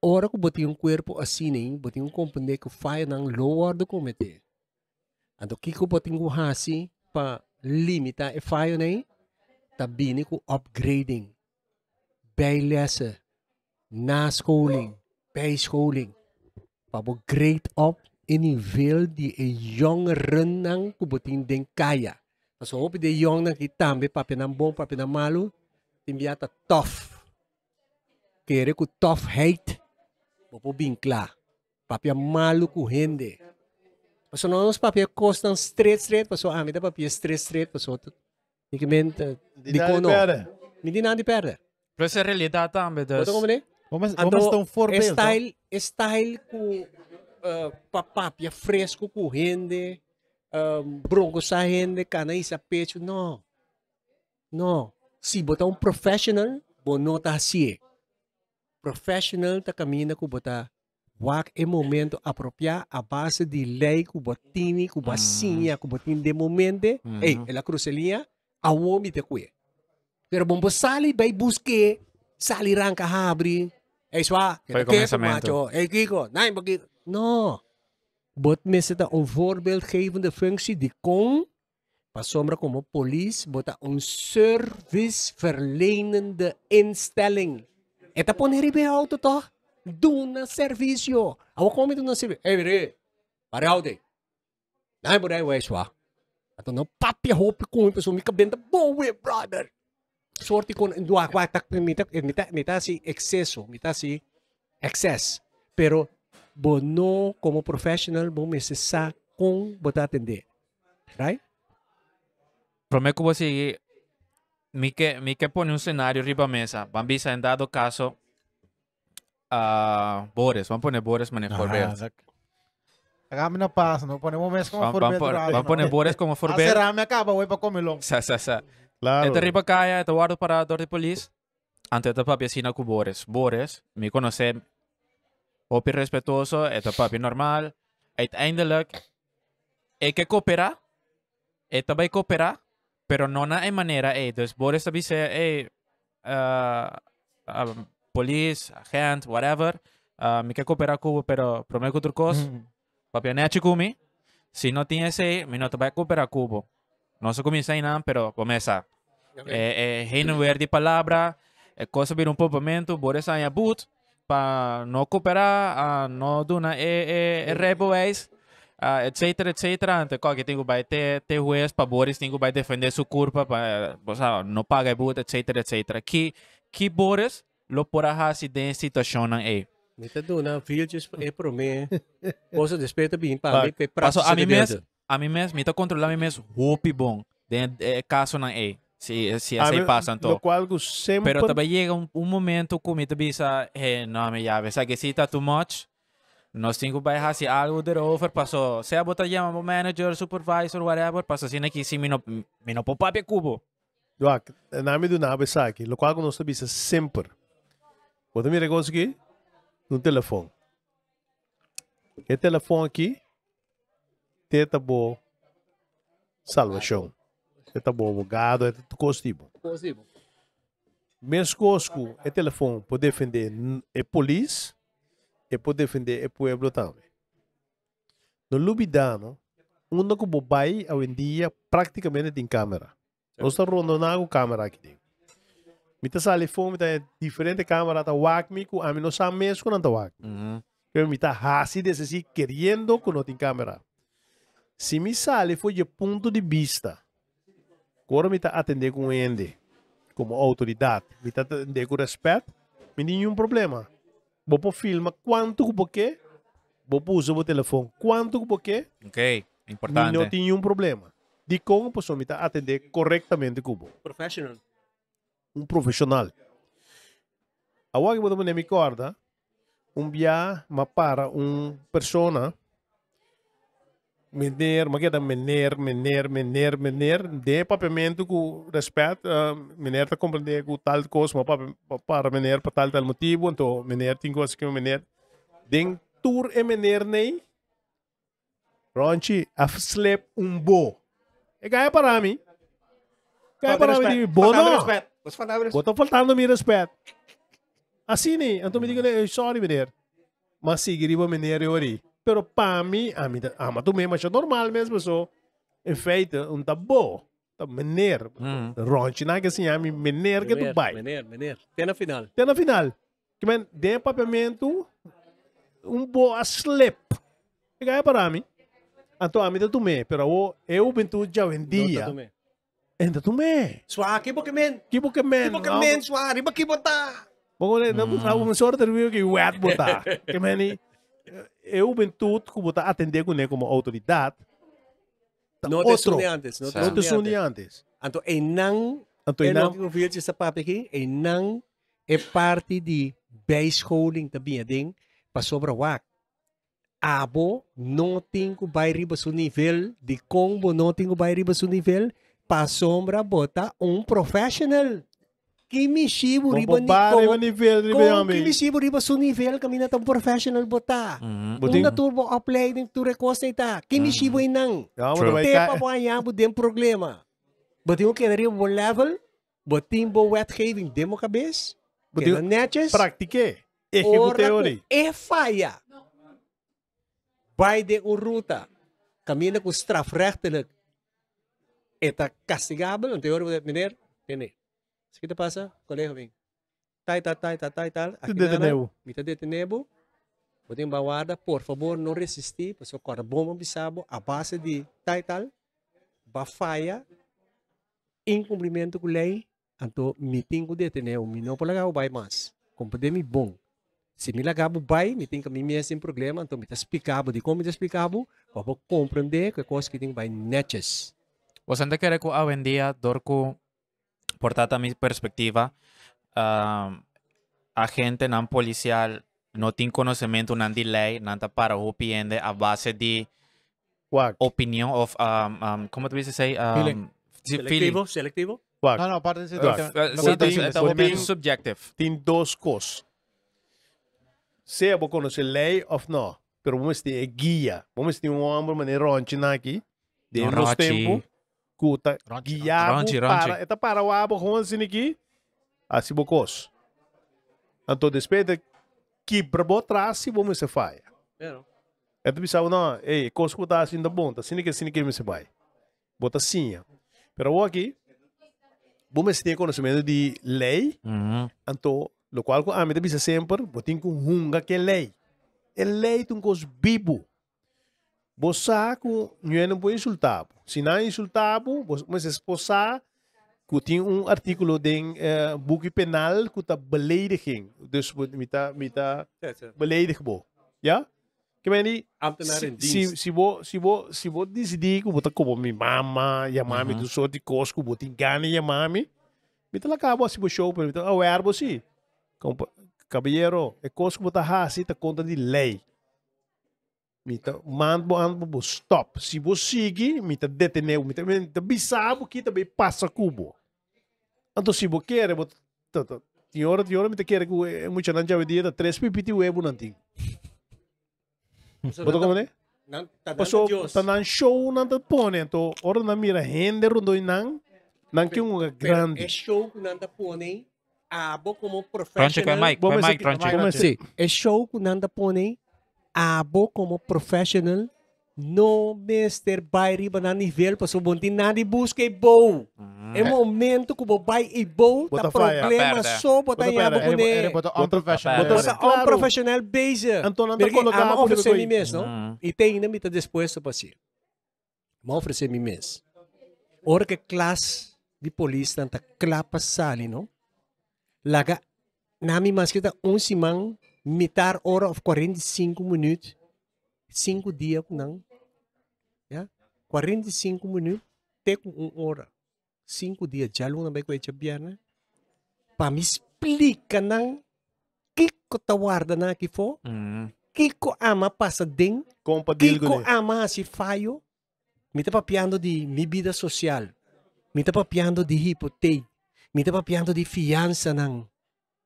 Ora ko buti yung corpo asining, buti yung compreender ko fire na lower do comitê. Ando kiko buti botei um hasi para limitar e fire na tabini ko upgrading. Bijlessen, nascholing, bijscholing. Pabo grade up in individueel die een jongeren nang kubutin den kaya. So, hope de young nang kitambe, papi nang bom, papi nang malo, timbiata tough. kere ku hate popo binkla. Papia é maluco rende. Paso não nos papia é costan straight straight, paso amida ah, papia é straight straight, paso nikamente di kono. Hindi não di não Pero não realidad tambe das. Boto kumene? Vamos, vamos tão forte. Style, style ku uh, eh, papapia fresco ku rende. Um, eh, bronco sa rende, kana isa pecho. No. No. Se si botar um professional, bonota assim professional ta camina ku bota wak é momento apropriado a base de lei ku botini ku basinha mm. ku botini de momento uhum. Mm-hmm. ei ela cruzelinha a homem te cuie pero bombo sali vai busque sali ranca abre é isso ah que que macho é kiko não porque não bot me se ta um de functie die kon Pas sombra como polis, bota um serviceverlenende instelling Eta po neribe auto to, na servisyo. Awa kome duna servisyo. Ei, vire, pare aude. Nai burai uai sua. Ato não papia hopi kung ipo sumi kabenta bowe, brother. Sorte kon dua kwatak nita nita eh, nita si excesso, nita si excess. Pero bono como professional bo mesesa kung botatende. Right? Prometo que você Mike, Mike pone un escenario arriba a mesa. en dado caso, a uh, van a poner Boris Maneforber. Hagame una paz, no ponemos mes como Forbet. van a poner Boris como Forbet. Cerrame acá voy para comerlo. Sa, sa, sa. Claro. Este arriba cae, este guardo para dos de policía Ante esta papi asina con bores. Boris, me conoce. Opi respetuoso, Este papi normal. Eindelijk. Hay que cooperar. esto va a cooperar pero no en manera, eh, entonces por eso dice, hey, uh, um, police, agent, whatever, uh, me quiero cooperar com, pero problema es turcos, mm. papi, no hay si no tienes ese, me no te a cooperar cubo. No se comienza en nada, pero comienza. Okay. Eh, eh, de verde palabra, eh, cosa viene un por eso hay boot, para no cooperar, no duna, eh, eh, eh uh, etc, etc, ante qualquer que vai ter te juez para Boris que vai defender sua culpa para o não no paga but, etc, etc. Que que Boris lo pora hasi de situação aí. Nita do na filhos é para mim. Posso despeitar bem para mim, para a mim mesmo, a mim mesmo, me tá controlando a mim mesmo, hope bom. De caso não é. Si, si así ver, pasan todo. Lo cual sempre... Pero también llega un, un momento eh, que me te dice, hey, no, me llaves, aquí está too much. Nos temos que bajar si algo Se over pasó, chama o manager, supervisor, whatever, pasó sin aquí, si mino, mino popa cubo. Doak, o nome do nabo é Saki, o qual nós sabemos sempre. me também conseguir no telefone. E telefone aqui, teta bo. salvação. Teta bo, abogado, é tudo tipo. costibo. Costibo. Mesmo cosco, é telefone, pode defender a polícia, e pode defender o povo também. No Lubidano, um que bobai hoje em dia praticamente tem câmera. Nós estamos rondando câmera aqui dentro. Mita sale fome, tem diferente câmera, tá wakmi, com a mim não sabe mesmo quando tá wakmi. Eu me tá desse querendo que não tem câmera. Se me sale foi de ponto de vista, agora me tá atender com ele, como autoridade, me tá atender com respeito, me nenhum problema. Vou para filma quanto que porque vou usar o telefone quanto que porque ok importante não tinha um problema de como posso me tá atender corretamente cubo professional um profissional agora que vou me corda um dia me para uma pessoa Meneer, é da é? meneer, meneer, meneer, meneer. De papamento com respeito, uh, ah, meneer tá compreender com tal coisa, mas para, para meneer para tal tal motivo, então meneer tem coisas que meneer. Den tour e meneer nei. Ronchi, a slep um bo. E ganha para mim. Ganha para mim de bo não. Estou faltando me respeito. Assim, né? Então me diga, sorry meneer. Mas seguiria meneer e ori. Pero para mim, a mim, a mim também, mas é normal mesmo, só é feito um tabo, tá menor Hum. Mm. Ronchina que assim, a mim, que tu vai. menor menor, Até na final. Até na final. Que me de papiamento, um boa slip. que ganha para mim. Então, a mim também, pero eu, eu, já vendia. Ainda me. Suá, que porque men. Que porque men. Que porque men, suá, mm. riba que botar. Bom, olha, não, não, não, não, não, não, não, não, não, não, não, não, eu é juventud como está atendendo como autoridade. Não te estudiantes. antes, não te Então, antes. não... Então, anto não... Eu não te essa parte aqui. E não é parte de holding também, é ding para sobre o Abo não tem que bairro para nível, de combo não tem que bairro para seu nível, para sombra botar um professional me Kimishibu riba ni kung, kung kimishibu riba sunivel kami na tang professional bota. Mm. Kung na turbo apply din to request mm-hmm. ah, na ita. Kimishibu mm. inang. Tepa mo ayabu din problema. Batinho que era o level, batinho bo wet having demo cabeça, batinho netches. Pratiquei. Executei ori. E falha. Vai de uruta, ruta. Camina com strafrechtelijk. Eta castigável, não tem hora de entender? Entender. ¿Qué te pasa? Colegio, vem. Tai, tai, tai, tai, tal tai. Te deteneu. Me te deteneu. Vou ter guarda, por favor, não resistir, porque o bomba bom sabo, a base de tai, tal, bafaia, incumprimento com lei, então me tem que deteneu, me não pode o bai mas. Compreende me bom. Se me lagava o bai, me tem que me sem problema, então me te explicava de como me te explicava, para compreender que coisa que tem bai netches Você ainda quer que a vendia dor com portata mi perspectiva, agente, gente policial no tiene conocimiento, nan delay, nanta para opiende a base de opinión of, um, ¿cómo te dices? Say, um, Selectivo, selectivo. No, no, aparte de eso. subjective. Tiene dos cosas. Sea vos conocer ley o no, pero vos tenés guía. a tenés un hombre, de ronchina aquí, de unos tiempos. escuta. Tá? Ronde, para. Então para o abo aqui Assim, bocos. Então, despeita. Que para botar, assim, se bom você faz. É, não. É tu não, ei, cosco tá assim da bom, assim que assim que você vai. Bota assim. Pero aqui, bom, você tem conhecimento de lei, uhum. então, lo qual, a mim, sempre, botinho com hunga que é lei. É lei de um cos bibo. Bossa que não vou insultar. Se não insultar, você se expulsar que tem um artigo de uh, penal que está belediging. Dus me está me está beledigbo. já? Que meni se se você se você se você decidir que vou como minha mama, minha mami do mhm. sorte cosco, vou te enganar minha mami. Me tá lá cabo se vou show, me tá, oh, é arbo sim. Caballero, é cosco vou ah, tá ha, se tá conta de lei. Mita mando bo stop. Se você sigue, mita deteneu, mita mita bisabo que também passa cubo. Então se você quer, bota hora de hora mita quer que é, é muito não já vedia três pipiti webo não tem. Bota como né? Passou tá nan tá show nan tá pone, então hora na mira rende rondo nan nan que um grande. É show nan tá pone. Ah, como profissional. Pronto, com Mike, é Mike, pronto. Como assim? É show nan tá pone abo como professional no mester vai riba na nível para o bondi nani busca e bom hum. é momento que vai e bom tá problema só botar em abo com ele botar um profissional botar um beijo então não tá colocando a oferecer me mesmo e tem ainda me tá disposto para si me oferecer me mesmo hora que classe de polícia tanta clapa sali não laga nami mas que tá um simão mitar hora of 45 minutos 5 dias não. Yeah? É? 45 minutos, tem uma hora. 5 dias, já não vai coisa biana. Para me explicar não que que tá guarda na aqui for. Hum. Que que ama passa dentro Que que ama se falho. Me tá papiando de minha vida social. Me tá papiando de hipoteca. Me tá papiando de fiança não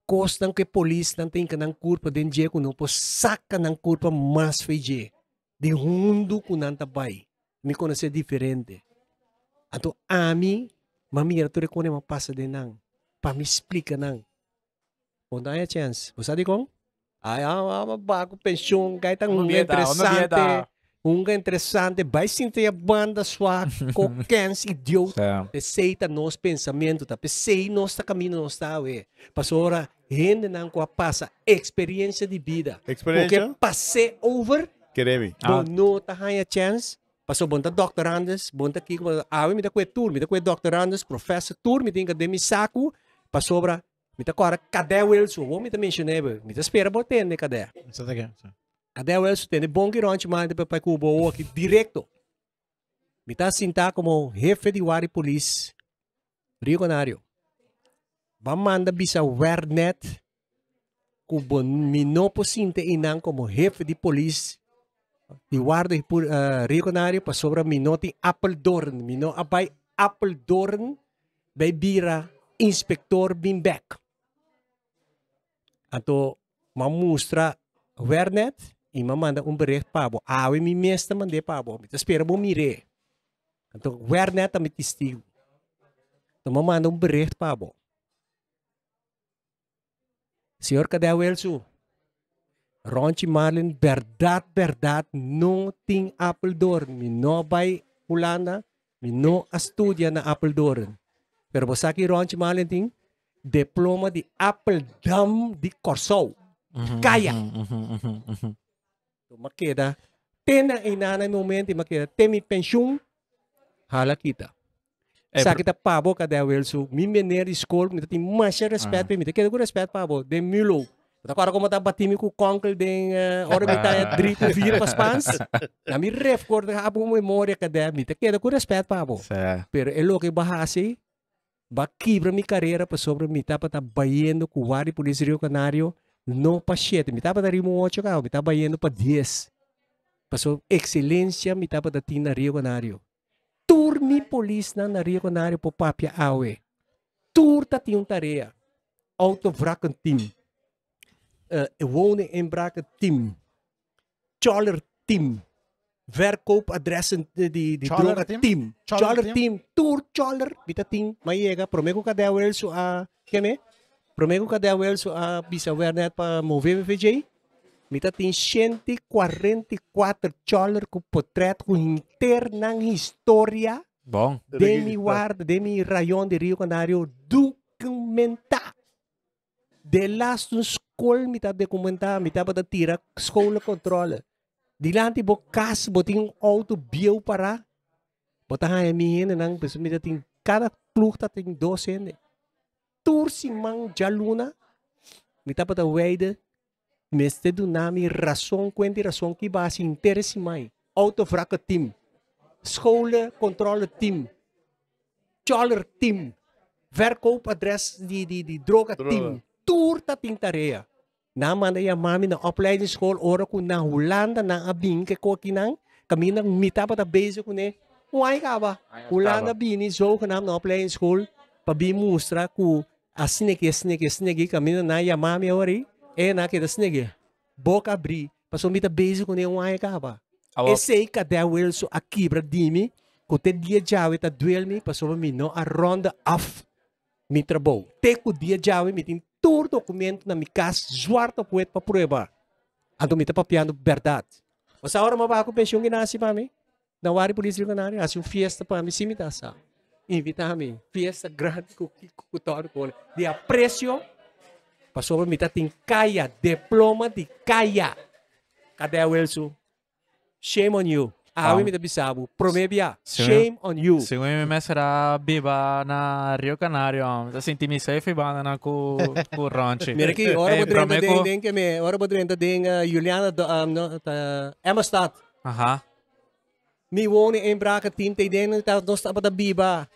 costan que polis não tem que não culpa den dia que não po saca não culpa mas feije de mundo que não tá pai me conhecer diferente ato então, ami mim mami era tu recone uma passa de não para me explica não quando é chance você sabe como ah ah ah bago pensão gai tá um é é interessante um interessante vai sentir a banda sua qualquer idiota é. receita nosso pensamento tá pensei nosso caminho nosso tá ué passou hora rende na água passa experiência de vida. Experiência? Porque passei over. Queremi. Ah. Não tá high chance. Passou bonta doctorandas, bonta aqui, ah, me dá com tour, me dá com doctorandas, professor tour, me tem que de me saco, passou para me tá cora, cadê o Wilson? Vou me tá mencionando, né, me tá espera botando, né, cadê? Isso tá Cadê o Wilson? Tem bom que ronte mais de papai o ou aqui direto. Me tá sentar como chefe de guarda e polícia, regionário. Bamanda-bisa wernet kubon minoposinte inang como jefe de police di guarda uh, regionario pa sobra minoti Appledorn mino abay Appledorn bay bira inspektor Bimbek ato mamustra wernet e mamanda um bericht pabo awe mi mesta mande pabo mi espera bo mire ato wernet amit testigo to mamanda um bericht pabo Senhor, cadê o Elsu? Ronchi Marlin, verdade, verdade, não tem Apple Door. não vai pulando, não estudia na Apple Mas Pero você que Ronchi Marlin, tem diploma de Apple Dam de Corsol. Uhum, Kaya. Uhum, tem na inana momento, makeda. Temi pensyon, hala kita. É, sa akin ta pabo ka dahil su mi mener school mi ti masya respect ah. pe mi kaya ko respect pabo de milo ta kwara ko mata batimi ku konkel ding eh, ora mi taya ah. dri ku vir pas pans na mi ref ko ta abu memoria ka dahil mi kaya ko respect pabo pero elo ke bahasi baki para mi carreira para sobre mi tapa tá baiendo ku wari polis rio canario no pa shit mi tapa ta rimo ocho ka mi tapa baiendo pa 10 passou excelência mi tapa da tina rio canario turni polis na narikonari po papia awe. Turta tiyong tarea. vrakken team. Uh, wonen inbraken team. charler team. Verkoopadressen eh, die, die, team. team. team. Tour charler Bita team. Maiega. Promego kadewel su a... Keme? Promego kadewel su a bisa net pa mo VVVJ? mi ta tin 144 dólares com portreto interno na história Bom. demi mi guarda, de mi de Rio Canário documenta De last escola mi ta documentar, mi para tirar escola controla. dilante lá antes bo cas, bo tin auto bio para botar a menina nang pessoa mita ta tin cada clube ta tin 12 ene. Tursi mang jaluna. mita ta para weide Meste Dunami, Razon, Quendi Razon, Kibasi, Interesimai, Autovrakkenteam, scholencontroleteam, team, team, verkoopadres, die, die, die droga-team. Tour dat in Tarea. Namanda ya mami na opleidingsschool, ora ko na Holanda na abing ke ko kinang, kami nang mita pa ta base ko ne. Why ka ba? Holanda bini zo ko na opleidingsschool, pabimustra ko asneke, asneke, asneke, kami na na ya mami ori. enak naquela snege boca abri passou mita basic com un ai kaba esse ka da will so aqui para dimi ko te dia jawe ta passou para mim não a ronda af me trabo te dia dia jawe me tem tur documento na minha casa zuarta poeta para prueba ando mi ta papiando verdade mas agora me ba ko pensão que nasce para mim na hora polícia regionária assim fiesta para mim sim me dá mim, invitar-me fiesta grande com o Toro de aprecio Passou a mitad tem caia, diploma de caia. Cadê o Wilson? Shame on you. Ah, ah. eu me bisabo. Promebia. Shame on you. Segundo me será biba na Rio Canário. Senti me safe banda na cu cu ronchi. Mira que ora é, vou drenda ding que me ora vou drenda ding eh, Juliana um, ah, no, ta, tá, Emma Stad. Aha. Me wone em braca tinta e dentro tá nós tava da biba.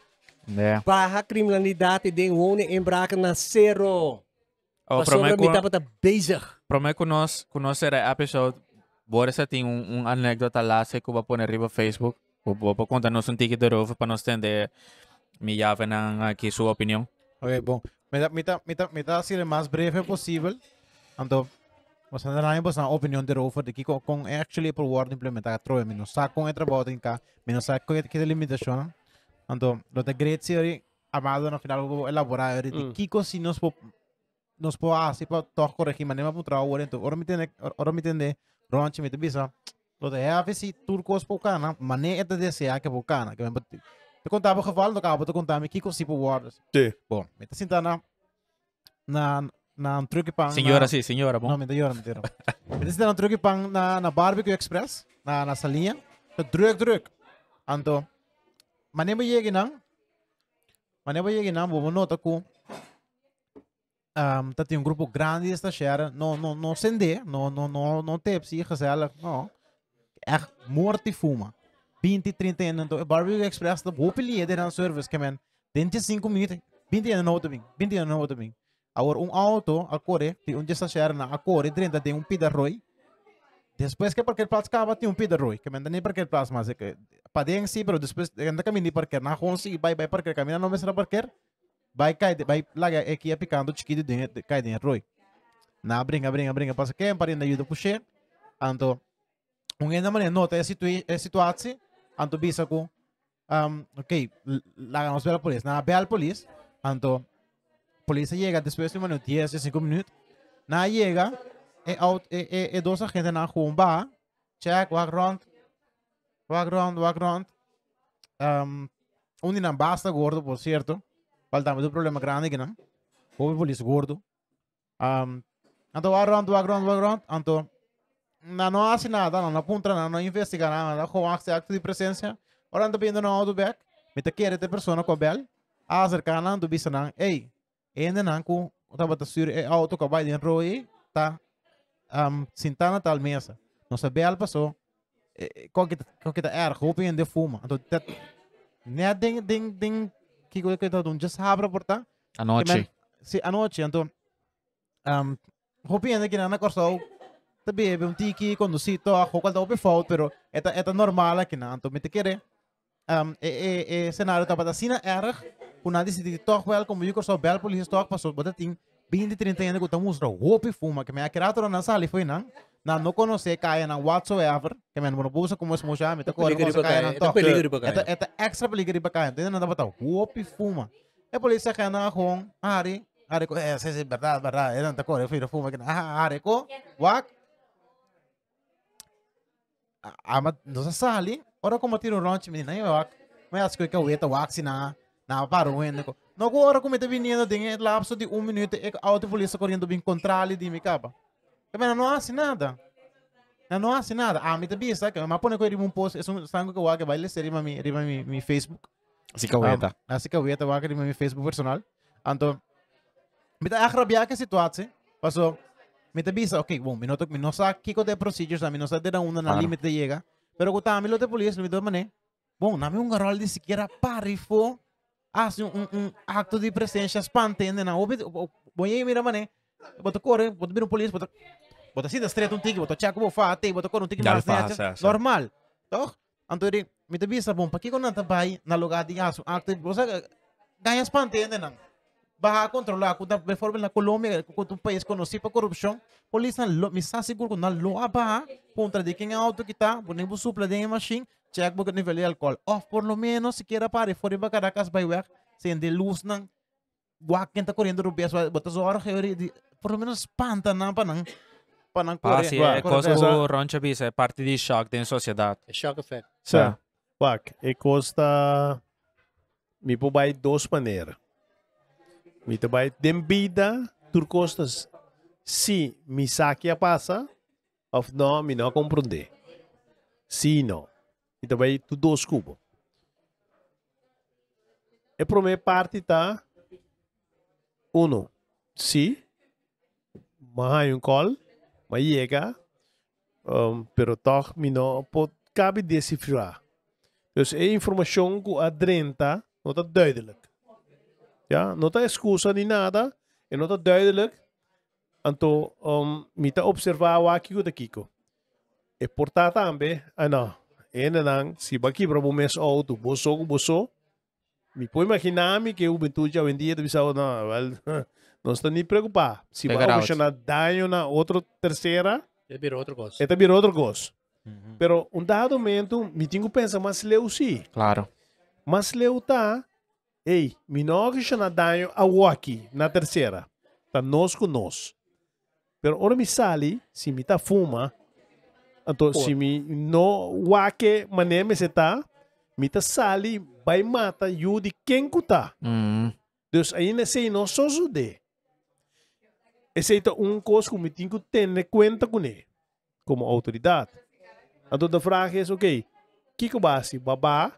Né. Barra criminalidade dentro wone em braca na cerro. O problema mi tapata bezig. Problema com nós, com nós era episódio Bora se tem um, um anedota lá sei que vou pôr arriba Facebook. Vou vou contar nós um ticket de novo para nós entender me java aqui sua opinião. Ok, bom. Me dá me dá assim o mais breve possível. Então, mas ainda não temos uma opinião de novo de que com, com actually por word implementar troca menos saco é trabalho em cá, menos é que que limitação. Então, lo de great theory amado no final vou elaborar de mm. que coisinos nos po asi ah, pa toh ko rekhi manema po trao wore to or mitende or mitende roan chi mitende bisa lo de a visi turcos po kana mane eta de sea ke po kana ke mbati te conta po geval no kapo te conta mi kikos si po wore bom. po mita sintana na na un truque pan señora sí señora no mita llora mita mita sintana un truque na na barbecue express na na salinha te druk druk ando manema llegue nan manema llegue nan bobo nota ku Um, tá tem um grupo grande esta cheira, não não não acender, não não não não tem se gezellig, não. É morte fuma. 20 30 anos então, Barbecue Express da boa peliada na service que é, man. 25 minutos, 20 anos vou bem, 20 anos vou bem. Agora um auto a cor, tem um esta cheira na a correr 30 tem um pida roi. Depois que o plaats acaba tem um pida roi, que man nem porque plaats mais é que dentro sim, para depois anda caminho porque na Honsi vai vai porque caminha não me será porque vai cair, vai largar aqui e a picando um aqui de dentro, cai dentro, nada Na brinca, brinca, brinca, pasa quem parindo ayuda a che. Anto, um ainda maneira nota esa situação, anto bisa com um, ok, larga la pela polícia, na bela polícia, anto polícia llega después de minuto 10, 5 minutos. Na llega é, e e, dos agentes na rua, check, walk around, walk around, walk around. Um, um basta gordo, por cierto వాళ్ళ దాని problema é grande que não né? houve polícia gordo um, então arrando arrando arrando então não não há assim nada não não apunta não não investiga nada não com esse acto de presença agora anda pedindo não do back me te quer ter pessoa com bel acercar ah, não do bisa não ei ainda não com estava tá a sur eh, auto que vai dentro tá um, sentando tal mesa não sabe al passou eh, eh, qual que qual que tá é, erro opinião fuma então né ding ding ding que coisa que eu estou dando. Just abro a porta. Anoche. Sim, anoche. Então, um, hoping que não cortou. Também um tiki, conduzito, a qual dá o default, pero é normal aqui, não. Então, me te querer. Um, e, e, e, cenário tá para sina erg, o nadi se diz toque bel, como eu cortou bel, polícia a passou, bota ting, 20, 30 anos que eu estou mostrando, hoping fuma, que me acredito na sala e foi, não na no conoce kainan whatsoever, que men bueno puso como es mucha, me não conoce kainan to. Peligro para é é extra peligro para não Tiene nada batao. Huopi fuma. é polícia kainan hon, ari, ari ko, eh, sí, sí, verdade verdad. Era ta core fira fuma que ah, ari ko, wak. Ama, não se sali. Ora como tiro me não é wak. Mas acho que eu ia wak sina. Na paro hein Não co ora como te vinha, tem lapso de um minuto, é a outra polícia correndo bem contra ali de mim, capa. Pero no hace nada. no hace nada. Ah, mita que me pone que irme un post, es un sangue que va que baile ser mi arriba mi mi Facebook. así que voy a ah, así que voy a vai mi Facebook personal. me da agrabiar que situação, Me te pisa, ok, Me no, sabe quién qué de procedures, a no sé de una me te llega. Pero a mí lo de policía, me te mané. bueno no me un garol de siquiera parifo. Hace un un acto de presencia espantante na. Oye, mira mané. Botou corre hein? botou um polícia, botou... Botou assim estreia treta um tique, botou tchaco, vou fate, botou corre um tique mais, né? Normal. Então, ele me devia bom, para que quando não vai na lugar de aço, acto, ah, você ganha as pantendas, não? Barra controlar, quando de forma na Colômbia, quando um país conhecido para corrupção, polícia me está seguro na loa barra, contra de quem é auto que está, bonito supla de machine, check book nível de álcool. Ou, por lo menos, se queira pare, fora para Caracas, vai ver, sem de luz, não? Guá, quem está correndo, botas horas, é por lo menos pantanang panang panang ah, sì, è cosa che non capisco, è parte di shock della sociedade È shock effect. Sì. Yeah. Bac, e costa mi può bai dos maneiras Mi te bai dem vida tur costas si mi sa que passa of no mi não compreende. Si no. Mi te bai tu dos cubo. E por me parte tá uno, si hay un call, me llega, um, pero toch mino no pot cabe descifrar. Dus é informação que adrenta não está duidelijk. Ja, não está excusa nem nada, e nota está anto Então, um, me está observar o aqui da Kiko. E portar também, ah não, e não, se vai quebrar o mês alto, boçou, boçou, me pode imaginar que o Ventura já vendia, tu pensava, não, não está nem preocupar. Se vai funcionar daño na outra terceira, é vir outro gosto. É tá vir outro gosto. Uhum. Pero um dado momento, me tenho que pensar, mas leu sim. Claro. Mas leu tá, ei, menor que chama daí a walk na terceira. Tá nós com nós. Pero ora me sale, se me tá fuma, então Pô. se me no walkie mané me se tá, me tá sale, vai mata, eu de quem que tá. Uhum. Deus ainda sei, assim, nós somos o de. Exceto um coisa que me tem que ter conta com ele, como autoridade. Então, a frase é, ok, que que base? Babá,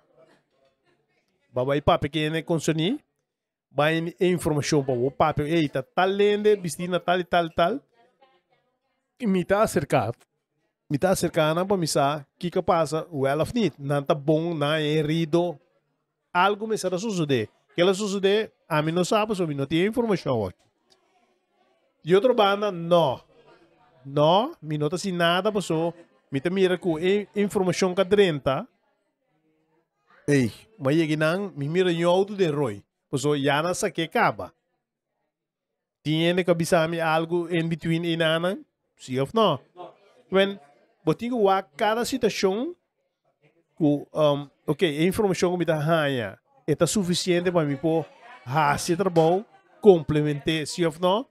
babá e papi que é consoni, vai informação para o papi, eita, tal lende, tal e tal tal, e me está acercado. Me está acercando para me saber o que que passa, o of need. não está bom, não é rido. algo me será suceder. Que ela suceder, a mim não sabe, só me não tem informação aqui. Y outra banda, não não mi nota si nada pasó. me te mira con información que 30. Ei, mas eu não me mira em outro de Roy. Pois já não sei que acaba. Tinha que avisar-me algo in between e nana. Sim ou não? When, botinho o cada situação, o, ok, a informação que me dá ranha é tá suficiente para mim pôr raça trabalho, complementar, sim ou não?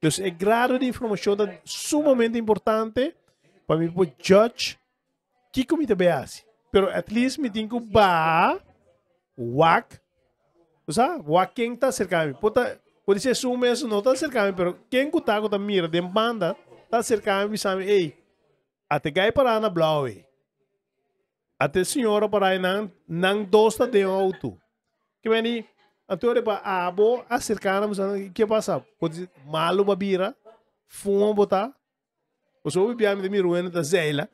Então é grado de informação da sumamente importante para mim poder judge que comida me hace. Pero, at least, me tenho que ba wak, o sea, wak quem está cerca de mí. Puta, pode ser um mês não está cercado, mas quem que está com a mira de banda está cercado e sabe, ei, até gai para na blau, até senhora para não não dosta de auto. Que vem Antore para abo a cercana musan que passa. Pode malo babira, fuma botar. O sou bibia me mi ruena da zela.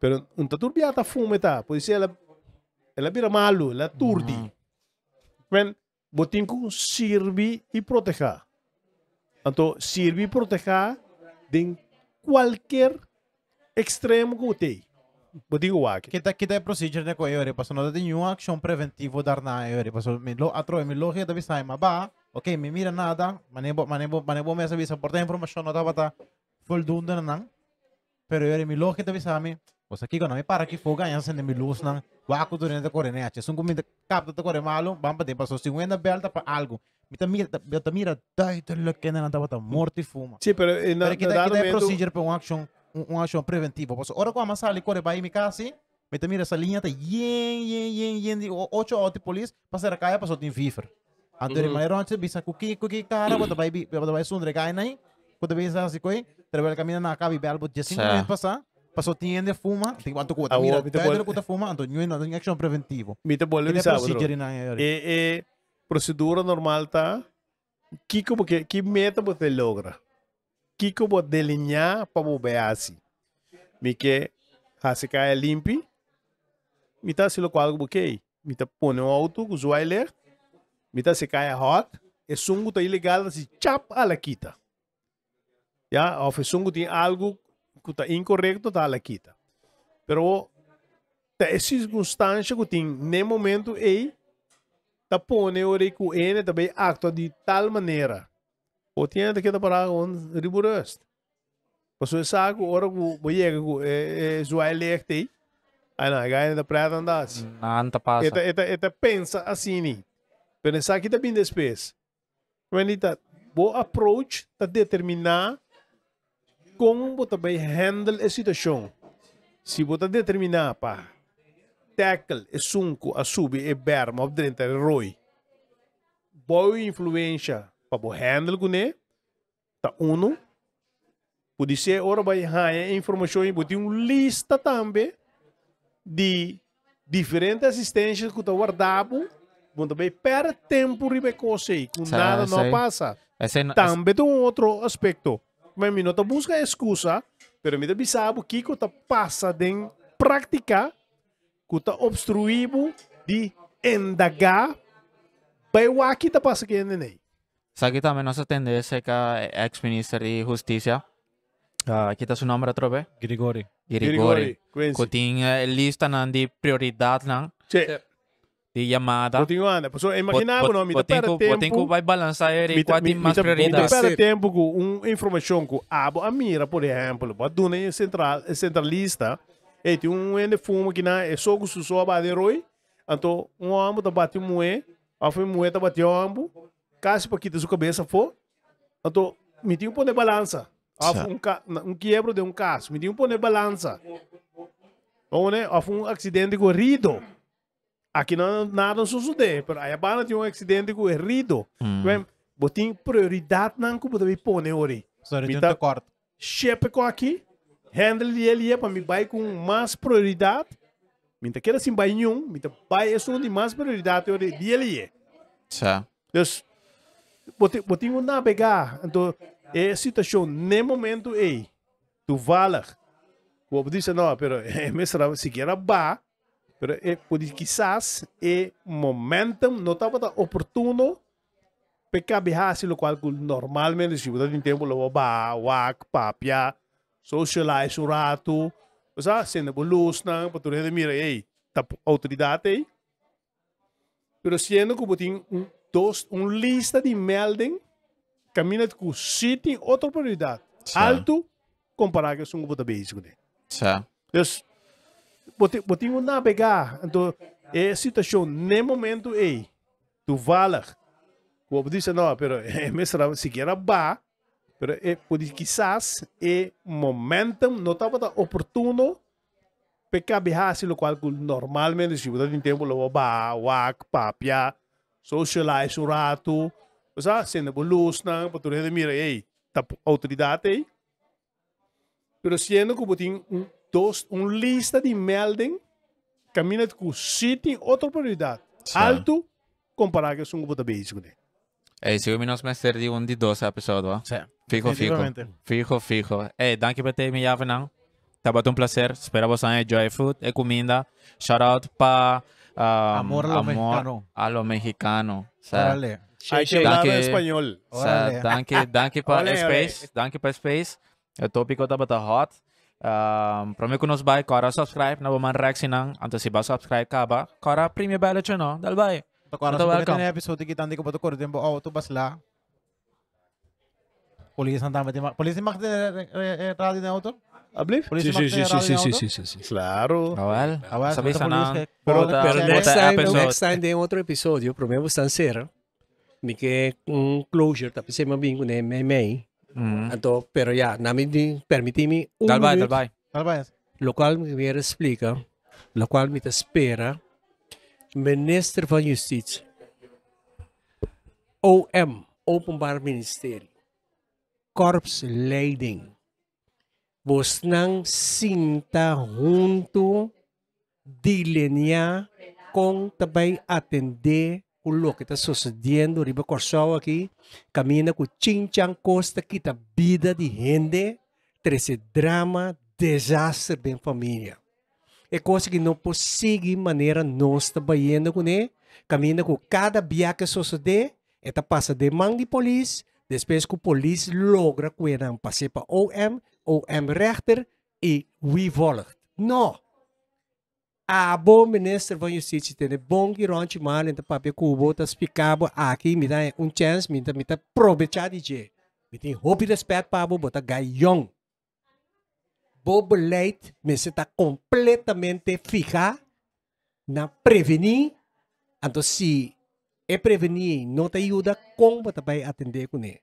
Pero um tatur bia ta fuma tá. Pode ser ela ela bira malu ela turdi. Mm. Ben sirvi e proteja. Então sirvi proteja de qualquer extremo que tem. Budiguak. Pues kita kita procedure ne ko yore paso no de new action preventivo dar na yore paso mi lo atro mi lo da bisai ma ba. Okay, mi mira nada, manebo manebo manebo me sabisa por ta information no tabata full dunde nan. Pero yore mi lo que te bisami. Pues aquí cuando me para aquí fuga ya se ne mi luz nan. Guaco durante a corene ache. como de capta de core malo, bamba de paso 50 belta para algo. Mita mira, te mira, dai te lo que nan tabata morte fuma. Sí, pero en eh, la procedure para un action uma ação preventiva. Posso, ora com a massa ali, corre para me casa, me tem essa linha, tá yen, yen, yen, yen, de oito horas de polícia, para ser a caia, para só tem viver. Antes de maneira, antes de bisa kuki, kuki, cara, bota vai, bota vai sundre, cai, né? Quando bisa assim, coi, trabalha caminho na cave, belo, bota assim, não passar. Passou tinha de fuma, tem quanto conta, mira, tem o conta fuma, então, não tem ação preventiva. Me te bolhe, sabe? E, e, procedura normal, tá? Que como que, que meta você logra? aqui que eu vou delinear para o assim. Me que seca é limpa. Me tá silo quadro buquei. Me tá pondo um auto com zoailer. Me tá se cai hot. E sungo tá ilegal assim, chap ala quita. Já, o sungo tem algo que tá incorreto, tá ala quita. Pero tá essa circunstância que tem nem momento ei tá pondo o recuene também actua de tal maneira o de que da para un riburöst. På så sak ora que bo é gu e aí Ana gaina da prata andas. Anta passa. Eta eta eta pensa assim. Pensar que tá bem despes. Venita, bo approach tá determinar como você vai handle a situação. Se você determinar para tackle e sunco a subir e berma, obdrenta o roi, boa influência para handle gune. Tá uno. Pode ser ora vai ganhar informações. Pode uma lista também de diferentes assistências que tá guardado. Bom, também per tempo e coisas com nada não passa. Também tem um outro aspecto. Mas não tá a excusa, Mas eu também sabe que que tá passa de prática, que tá obstruído de indagar, bem o aqui tá passa que é Sa kita menos que a ex ministra de Justicia, uh, está su numero otra vez? Grigori. Grigori. Grigori. Kuting eh, lista de di prioridad ng Cioè, di chiamata. Continuando, posso immaginare pot, pot, mi potenco, tempo. Potenco vai e mi, quanti mais mi, priorità. Mi per tempo con un information con abo ah, ah, mira por exemplo, badune central centralista e tem um ende fumo que na é só que o soba de então um amo da bate moe, a foi moe da bate ambo, Caso porque sua cabeça for, então, me tinha um pôr balança. Um, um quebro de um caso, me tinha um pôr balança. Ou, né, houve um acidente corrido. Aqui não nada sucede, mas mm. aí a banda tinha um acidente corrido. Hum. Então, botin prioridade não que você pôr na hora. Sorry, me tá corta. com aqui, handle ele é para me vai com mais prioridade. Me tá quer assim, vai nenhum, me tá vai isso de mais prioridade, eu de ele Tá podemos navegar. Então, é situação, nem momento, é. Tu fala. O povo disse, não, pero, é, mestre, sequer ba, Pero, é, eh, pode, quizás, é momento, não estava oportuno pecar peca se lo qual, normalmente se você tem tempo logo ba wak papia socialize o rato o sea se ne bolus para tu mira ei tá autoridade ei pero sendo que botin um dos, uma lista de melding caminha com sítio outra prioridade. Sim. Alto comparado com o bota básico dele. Sim. Então, botem bote um navegar. Então, é situação, nem momento aí do valor. O povo disse, não, pero é mesmo sequer ba, pero é, eh, pode, quizás é eh, momento não estava oportuno pecar se o qual normalmente se botar em tempo, logo ba, wak, papia, socialize o rato, sa sendo luz na patuloy de mira ei tá autoridade ei pero sendo que botin um dos um lista de melden camina com City, outra prioridade alto comparar que são bota beijo né Ei, se o menos me de um de dois episódio, ó. fijo, fijo, fijo, fijo. Ei, danke por ter me javnang. Tá um prazer. Espero você Joy food e comida. Shout out para um, amor a lo amor mexicano. A lo mexicano. O sea, Órale. Hay que hablar español. O sea, danke, danke para Space. Danke para Space. El tópico está bata hot. Um, promi ku nos bay kora subscribe na buman reaksi nang anto si ba subscribe ka ba kora premium ballot no dal bay तो कौन सा बता कौन एपिसोड की तांदी को पता कर दें बो आओ तो बस ला ¿Policía റാദിന autor? Ablev? sí, sí, sí, sí, sí, sí, sí. Claro. Pero, pero next, time, next time pero, pero, me closure, pero ya, pero, pero, Lo cual me explica, espera minister van justitie. OM, Openbaar Ministerie. corps vos não sinta junto dilenia com também atender o lo que está sucedendo riba Corsol aqui. Caminha com Chinchang Costa que está vida de rende, trece drama, desastre bem família. É coisa que não possui maneira nós trabalhando com ele. Caminha com cada via que sucede, está passa de mão de polícia, depois que a polícia logra que dan passe para OM, OM rechter e o volgt. No! A bom minister van justitie tiene bom gironti mal en papel cubo tá explicado aqui me dá um chance me dá me dá aproveitar de je me tem hope respeito para bo botar gaião bobo leite mas está completamente ficar na prevenir então se é prevenir no ta yuda kong patabay atende é ni.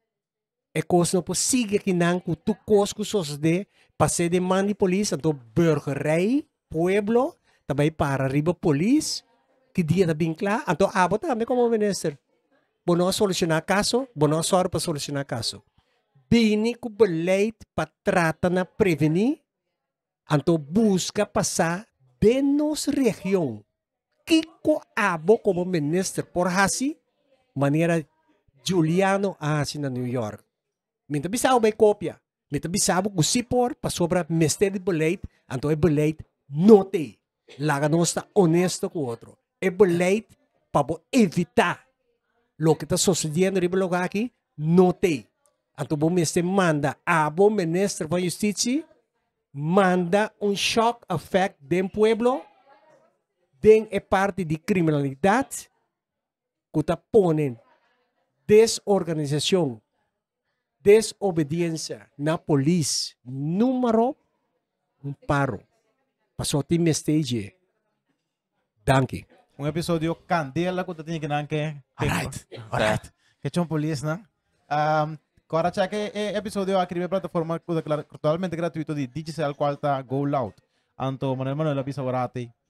E kos que po sige kinang kutukos kusos de mani de manipolis anto ah, burgerij, pueblo, também para riba polis, dia na bem anto então na, também como minister. Bono solucionar caso, bono sor para solucionar caso. Bini ko para patrata na prevenir anto busca passar de nos região Kiko Abo como ministro por assim maneira Juliano assim ah, na New York. Minta bisao may kopya. Minta bisao gusipor pa sobra Mr. Bulate anto e Bulate note. Laga não está honesto com o outro. E Bulate para evitar lo que está sucedendo em lugar aqui note. Anto bom Mister manda Abo ministro da Justiça manda um shock effect do pueblo den e parte de criminalità que ponen desobediencia desorganização, na policía. Número un paro. pasó a message. Danke. Un episodio candela que tiene que não Que chão polícia, ¿no? Um, agora eh, episodio que episódio aqui la plataforma totalmente gratuito de Digicel, qual está Go Loud. Anto Manuel Manuel Abisaborati.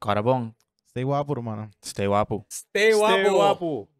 Carabón. Stay guapo, hermano. Stay guapo. Stay guapo. Stay guapo.